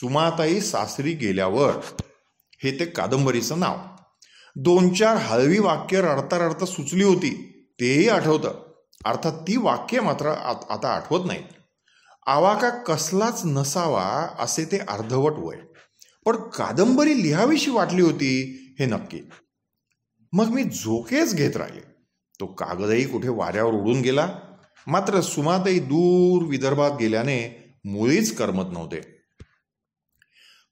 Speaker 1: सुमाताई सासरी गेल्यावर हे ते कादंबरीचं नाव दोन चार हळवी वाक्य रडता रडता सुचली होती तेही आठवतं अर्थात ती वाक्य मात्र आता आठवत नाहीत आवाका कसलाच नसावा असे ते अर्धवट वय पण कादंबरी लिहावीशी वाटली होती हे नक्की मग मी झोकेच घेत राहिले तो कागदही कुठे वाऱ्यावर उडून गेला मात्र सुमातही दूर विदर्भात गेल्याने मुळीच करमत नव्हते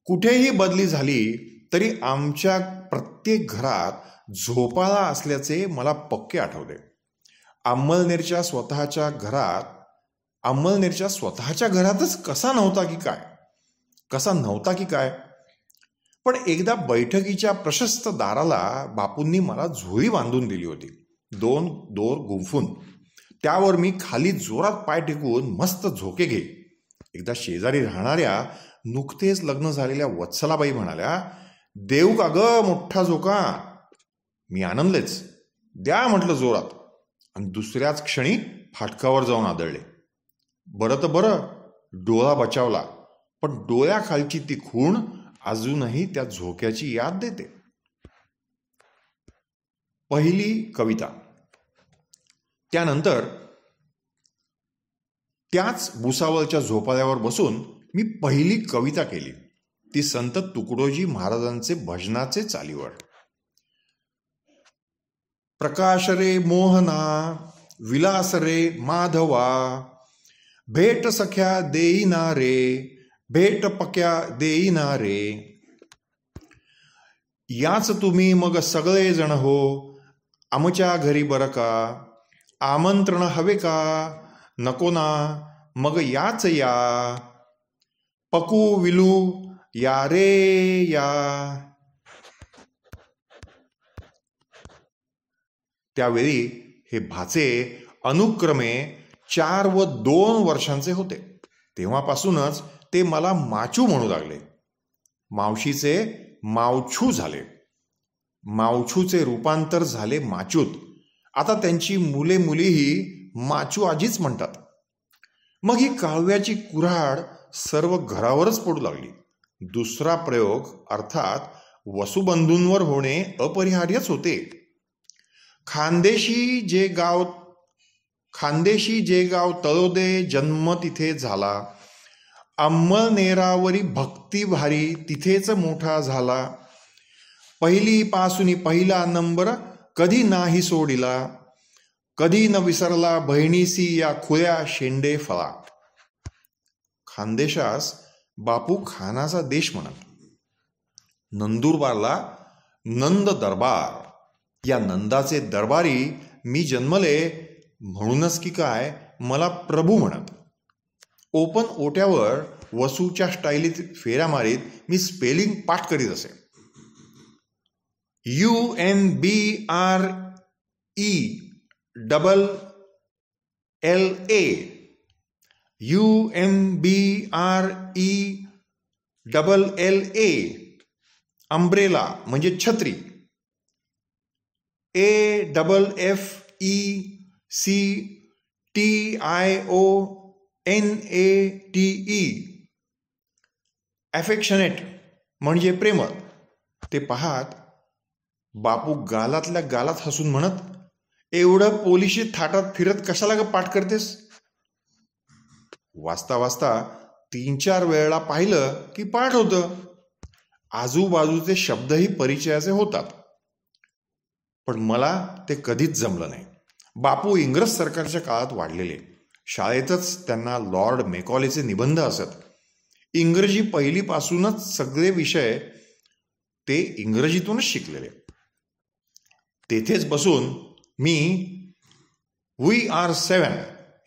Speaker 1: कुठेही बदली झाली तरी आमच्या प्रत्येक घरात झोपाळा असल्याचे मला पक्के आठवले अंमलनेरच्या स्वतःच्या घरात अंमलनेरच्या स्वतःच्या घरातच कसा नव्हता की काय कसा नव्हता की काय पण एकदा बैठकीच्या प्रशस्त दाराला बापूंनी मला झोळी बांधून दिली होती दोन दोर गुंफून त्यावर मी खाली जोरात पाय टेकून मस्त झोके घे एकदा शेजारी राहणाऱ्या नुकतेच लग्न झालेल्या वत्सलाबाई म्हणाल्या देऊ का ग मोठा झोका मी आनंदलेच द्या म्हटलं जोरात आणि दुसऱ्याच क्षणी फाटकावर जाऊन आदळले बरं तर बरं डोळा बचावला पण डोळ्याखालची ती खूण अजूनही त्या झोक्याची याद देते पहिली कविता त्यानंतर त्याच भुसावळच्या झोपाळ्यावर बसून मी पहिली कविता केली ती संत तुकडोजी महाराजांचे भजनाचे चालीवर प्रकाश रे मोहना विलास रे माधवा भेट सख्या देईना रे भेट पक्या देईना रे याच तुम्ही मग सगळे जण हो आमच्या घरी बर का आमंत्रण हवे का नको ना मग याच या पकू विलू या रे या त्यावेळी हे भाचे अनुक्रमे चार व दोन वर्षांचे होते तेव्हापासूनच ते मला माचू म्हणू लागले मावशीचे मावछू झाले मावछूचे रूपांतर झाले माचूत आता त्यांची मुले मुलीही माचू आजीच म्हणतात मग ही काळव्याची कुऱ्हाड सर्व घरावरच पडू लागली दुसरा प्रयोग अर्थात वसुबंधूंवर होणे अपरिहार्यच होते खानदेशी जे गाव खानदेशी जे गाव तळोदे जन्म तिथे झाला अंमळनेरावरी भक्ती भारी तिथेच मोठा झाला पहिली पासून पहिला नंबर कधी नाही सोडिला कधी न विसरला बहिणीसी या खुळ्या शेंडे फळा खानदेशास बापू खानाचा देश म्हणत नंदुरबारला नंद दरबार या नंदाचे दरबारी मी जन्मले म्हणूनच की काय मला प्रभू म्हणत ओपन ओट्यावर वसूच्या स्टाईलीत फेऱ्या मारीत मी स्पेलिंग पाठ करीत असे U N B R E double L A U M B R E double L A umbrella म्हणजे छत्री A double F E C T I O N A T E affectionate म्हणजे प्रेम ते पाहात बापू गालातल्या गालात हसून म्हणत एवढं पोलिशी थाटात फिरत कशाला ग पाठ करतेस वाचता वाचता तीन चार वेळेला पाहिलं की पाठ होतं आजूबाजूचे शब्दही परिचयाचे होतात पण मला ते कधीच जमलं नाही बापू इंग्रज सरकारच्या काळात वाढलेले शाळेतच त्यांना लॉर्ड मेकॉलेचे निबंध असत इंग्रजी पहिलीपासूनच सगळे विषय ते इंग्रजीतूनच शिकलेले तेथेच बसून मी वी आर सेवन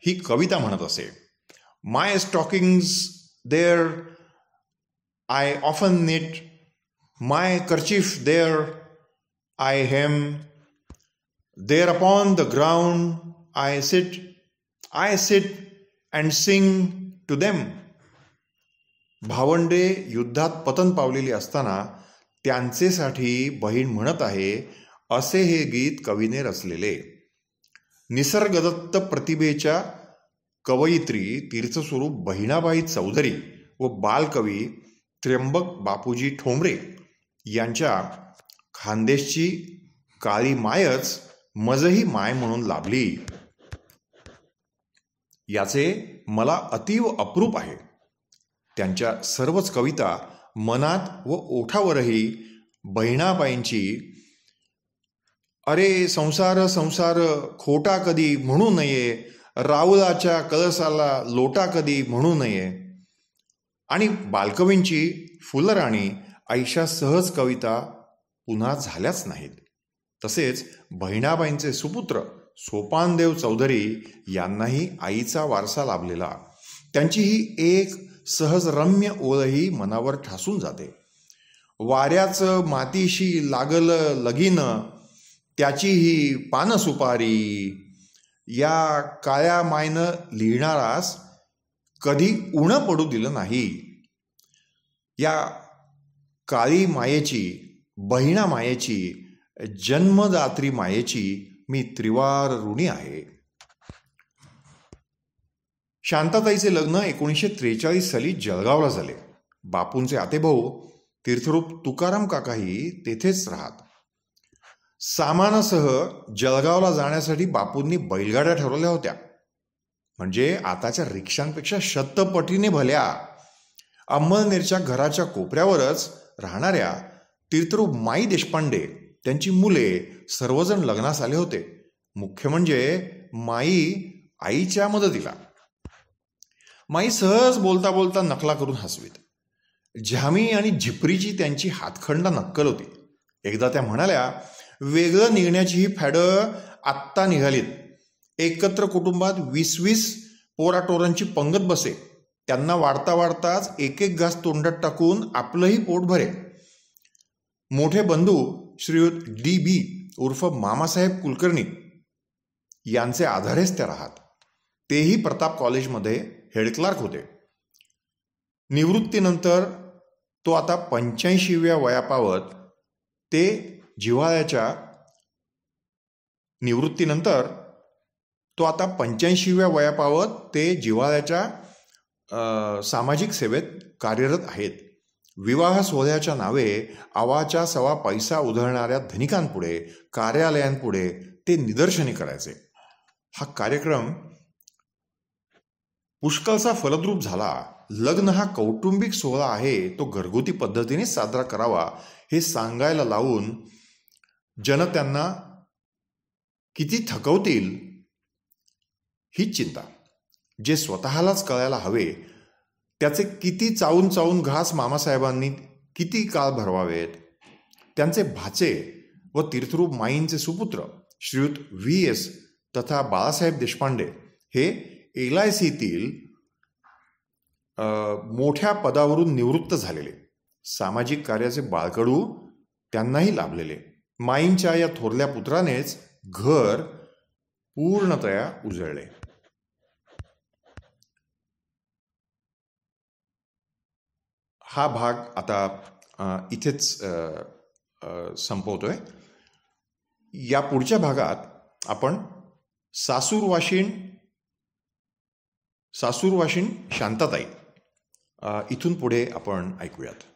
Speaker 1: ही कविता म्हणत असे My stockings there, I often knit. My kerchief there, I hem. There upon the ground I sit, I sit and sing to them भावंडे युद्धात पतन पावलेली असताना त्यांचेसाठी बहीण म्हणत आहे असे हे गीत कवीने रचलेले निसर्गदत्त प्रतिभेच्या कवयित्री तीर्थस्वरूप बहिणाबाई चौधरी व बालकवी त्र्यंबक बापूजी ठोंबरे यांच्या खानदेशची काळी मायच मजही माय म्हणून लाभली याचे मला अतीव अप्रूप आहे त्यांच्या सर्वच कविता मनात व ओठावरही बहिणाबाईंची अरे संसार संसार खोटा कधी म्हणू नये राहुलाच्या कळसाला लोटा कधी म्हणू नये आणि बालकवींची फुलराणी आयशा सहज कविता पुन्हा झाल्याच नाहीत तसेच बहिणाबाईंचे सुपुत्र सोपानदेव चौधरी यांनाही आईचा वारसा लाभलेला त्यांची ही एक रम्य ओळही मनावर ठासून जाते वाऱ्याचं मातीशी लागल लगीन त्याची ही पानसुपारी या काळ्या मायनं लिहिणारास कधी उणं पडू दिलं नाही या काळी मायेची बहिणा मायेची जन्मदात्री मायेची मी त्रिवार ऋणी आहे शांताताईचे लग्न एकोणीसशे त्रेचाळीस साली जळगावला झाले बापूंचे आतेभाऊ तीर्थरूप तुकाराम काकाही तेथेच राहत सामानासह जळगावला जाण्यासाठी बापूंनी बैलगाड्या ठरवल्या होत्या म्हणजे आताच्या रिक्षांपेक्षा शतपटीने भल्या अंमळनेरच्या घराच्या कोपऱ्यावरच राहणाऱ्या तीर्थरूप माई देशपांडे त्यांची मुले सर्वजण लग्नास आले होते मुख्य म्हणजे माई आईच्या मदतीला माई सहज बोलता बोलता नकला करून हसवीत झामी आणि झिपरीची त्यांची हातखंडा नक्कल होती एकदा त्या म्हणाल्या वेगळं निघण्याची ही फॅडं आत्ता निघालीत एकत्र कुटुंबात वीस वीस पोराटोरांची पंगत बसे त्यांना वाढता वाढताच एक एक घास तोंडात टाकून आपलंही पोट भरे मोठे बंधू श्रीयुत डी बी उर्फ मामासाहेब कुलकर्णी यांचे आधारेच त्या राहत तेही प्रताप कॉलेजमध्ये हेड क्लार्क होते निवृत्तीनंतर तो आता पंच्याऐंशीव्या वयापावत ते जिव्हाळ्याच्या निवृत्तीनंतर तो आता पंच्याऐंशीव्या वयापावत ते जिव्हाळ्याच्या सामाजिक सेवेत कार्यरत आहेत विवाह सोहळ्याच्या नावे आवाच्या सवा पैसा उधळणाऱ्या धनिकांपुढे कार्यालयांपुढे ते निदर्शने करायचे हा कार्यक्रम पुष्कळचा फलद्रूप झाला लग्न हा कौटुंबिक सोहळा आहे तो घरगुती पद्धतीने साजरा करावा हे सांगायला लावून जन त्यांना किती थकवतील ही चिंता जे स्वतःलाच कळायला हवे त्याचे किती चावून चावून घास मामासाहेबांनी किती काळ भरवावेत त्यांचे भाचे व तीर्थरूप माईंचे सुपुत्र श्रीयुत व्ही एस तथा बाळासाहेब देशपांडे हे एल आय सीतील मोठ्या पदावरून निवृत्त झालेले सामाजिक कार्याचे बाळकडू त्यांनाही लाभलेले माईंच्या या थोरल्या पुत्रानेच घर पूर्णतया उजळले हा भाग आता इथेच संपवतोय या पुढच्या भागात आपण सासूरवाशीण सासूरवाशीण शांतताई इथून पुढे आपण ऐकूयात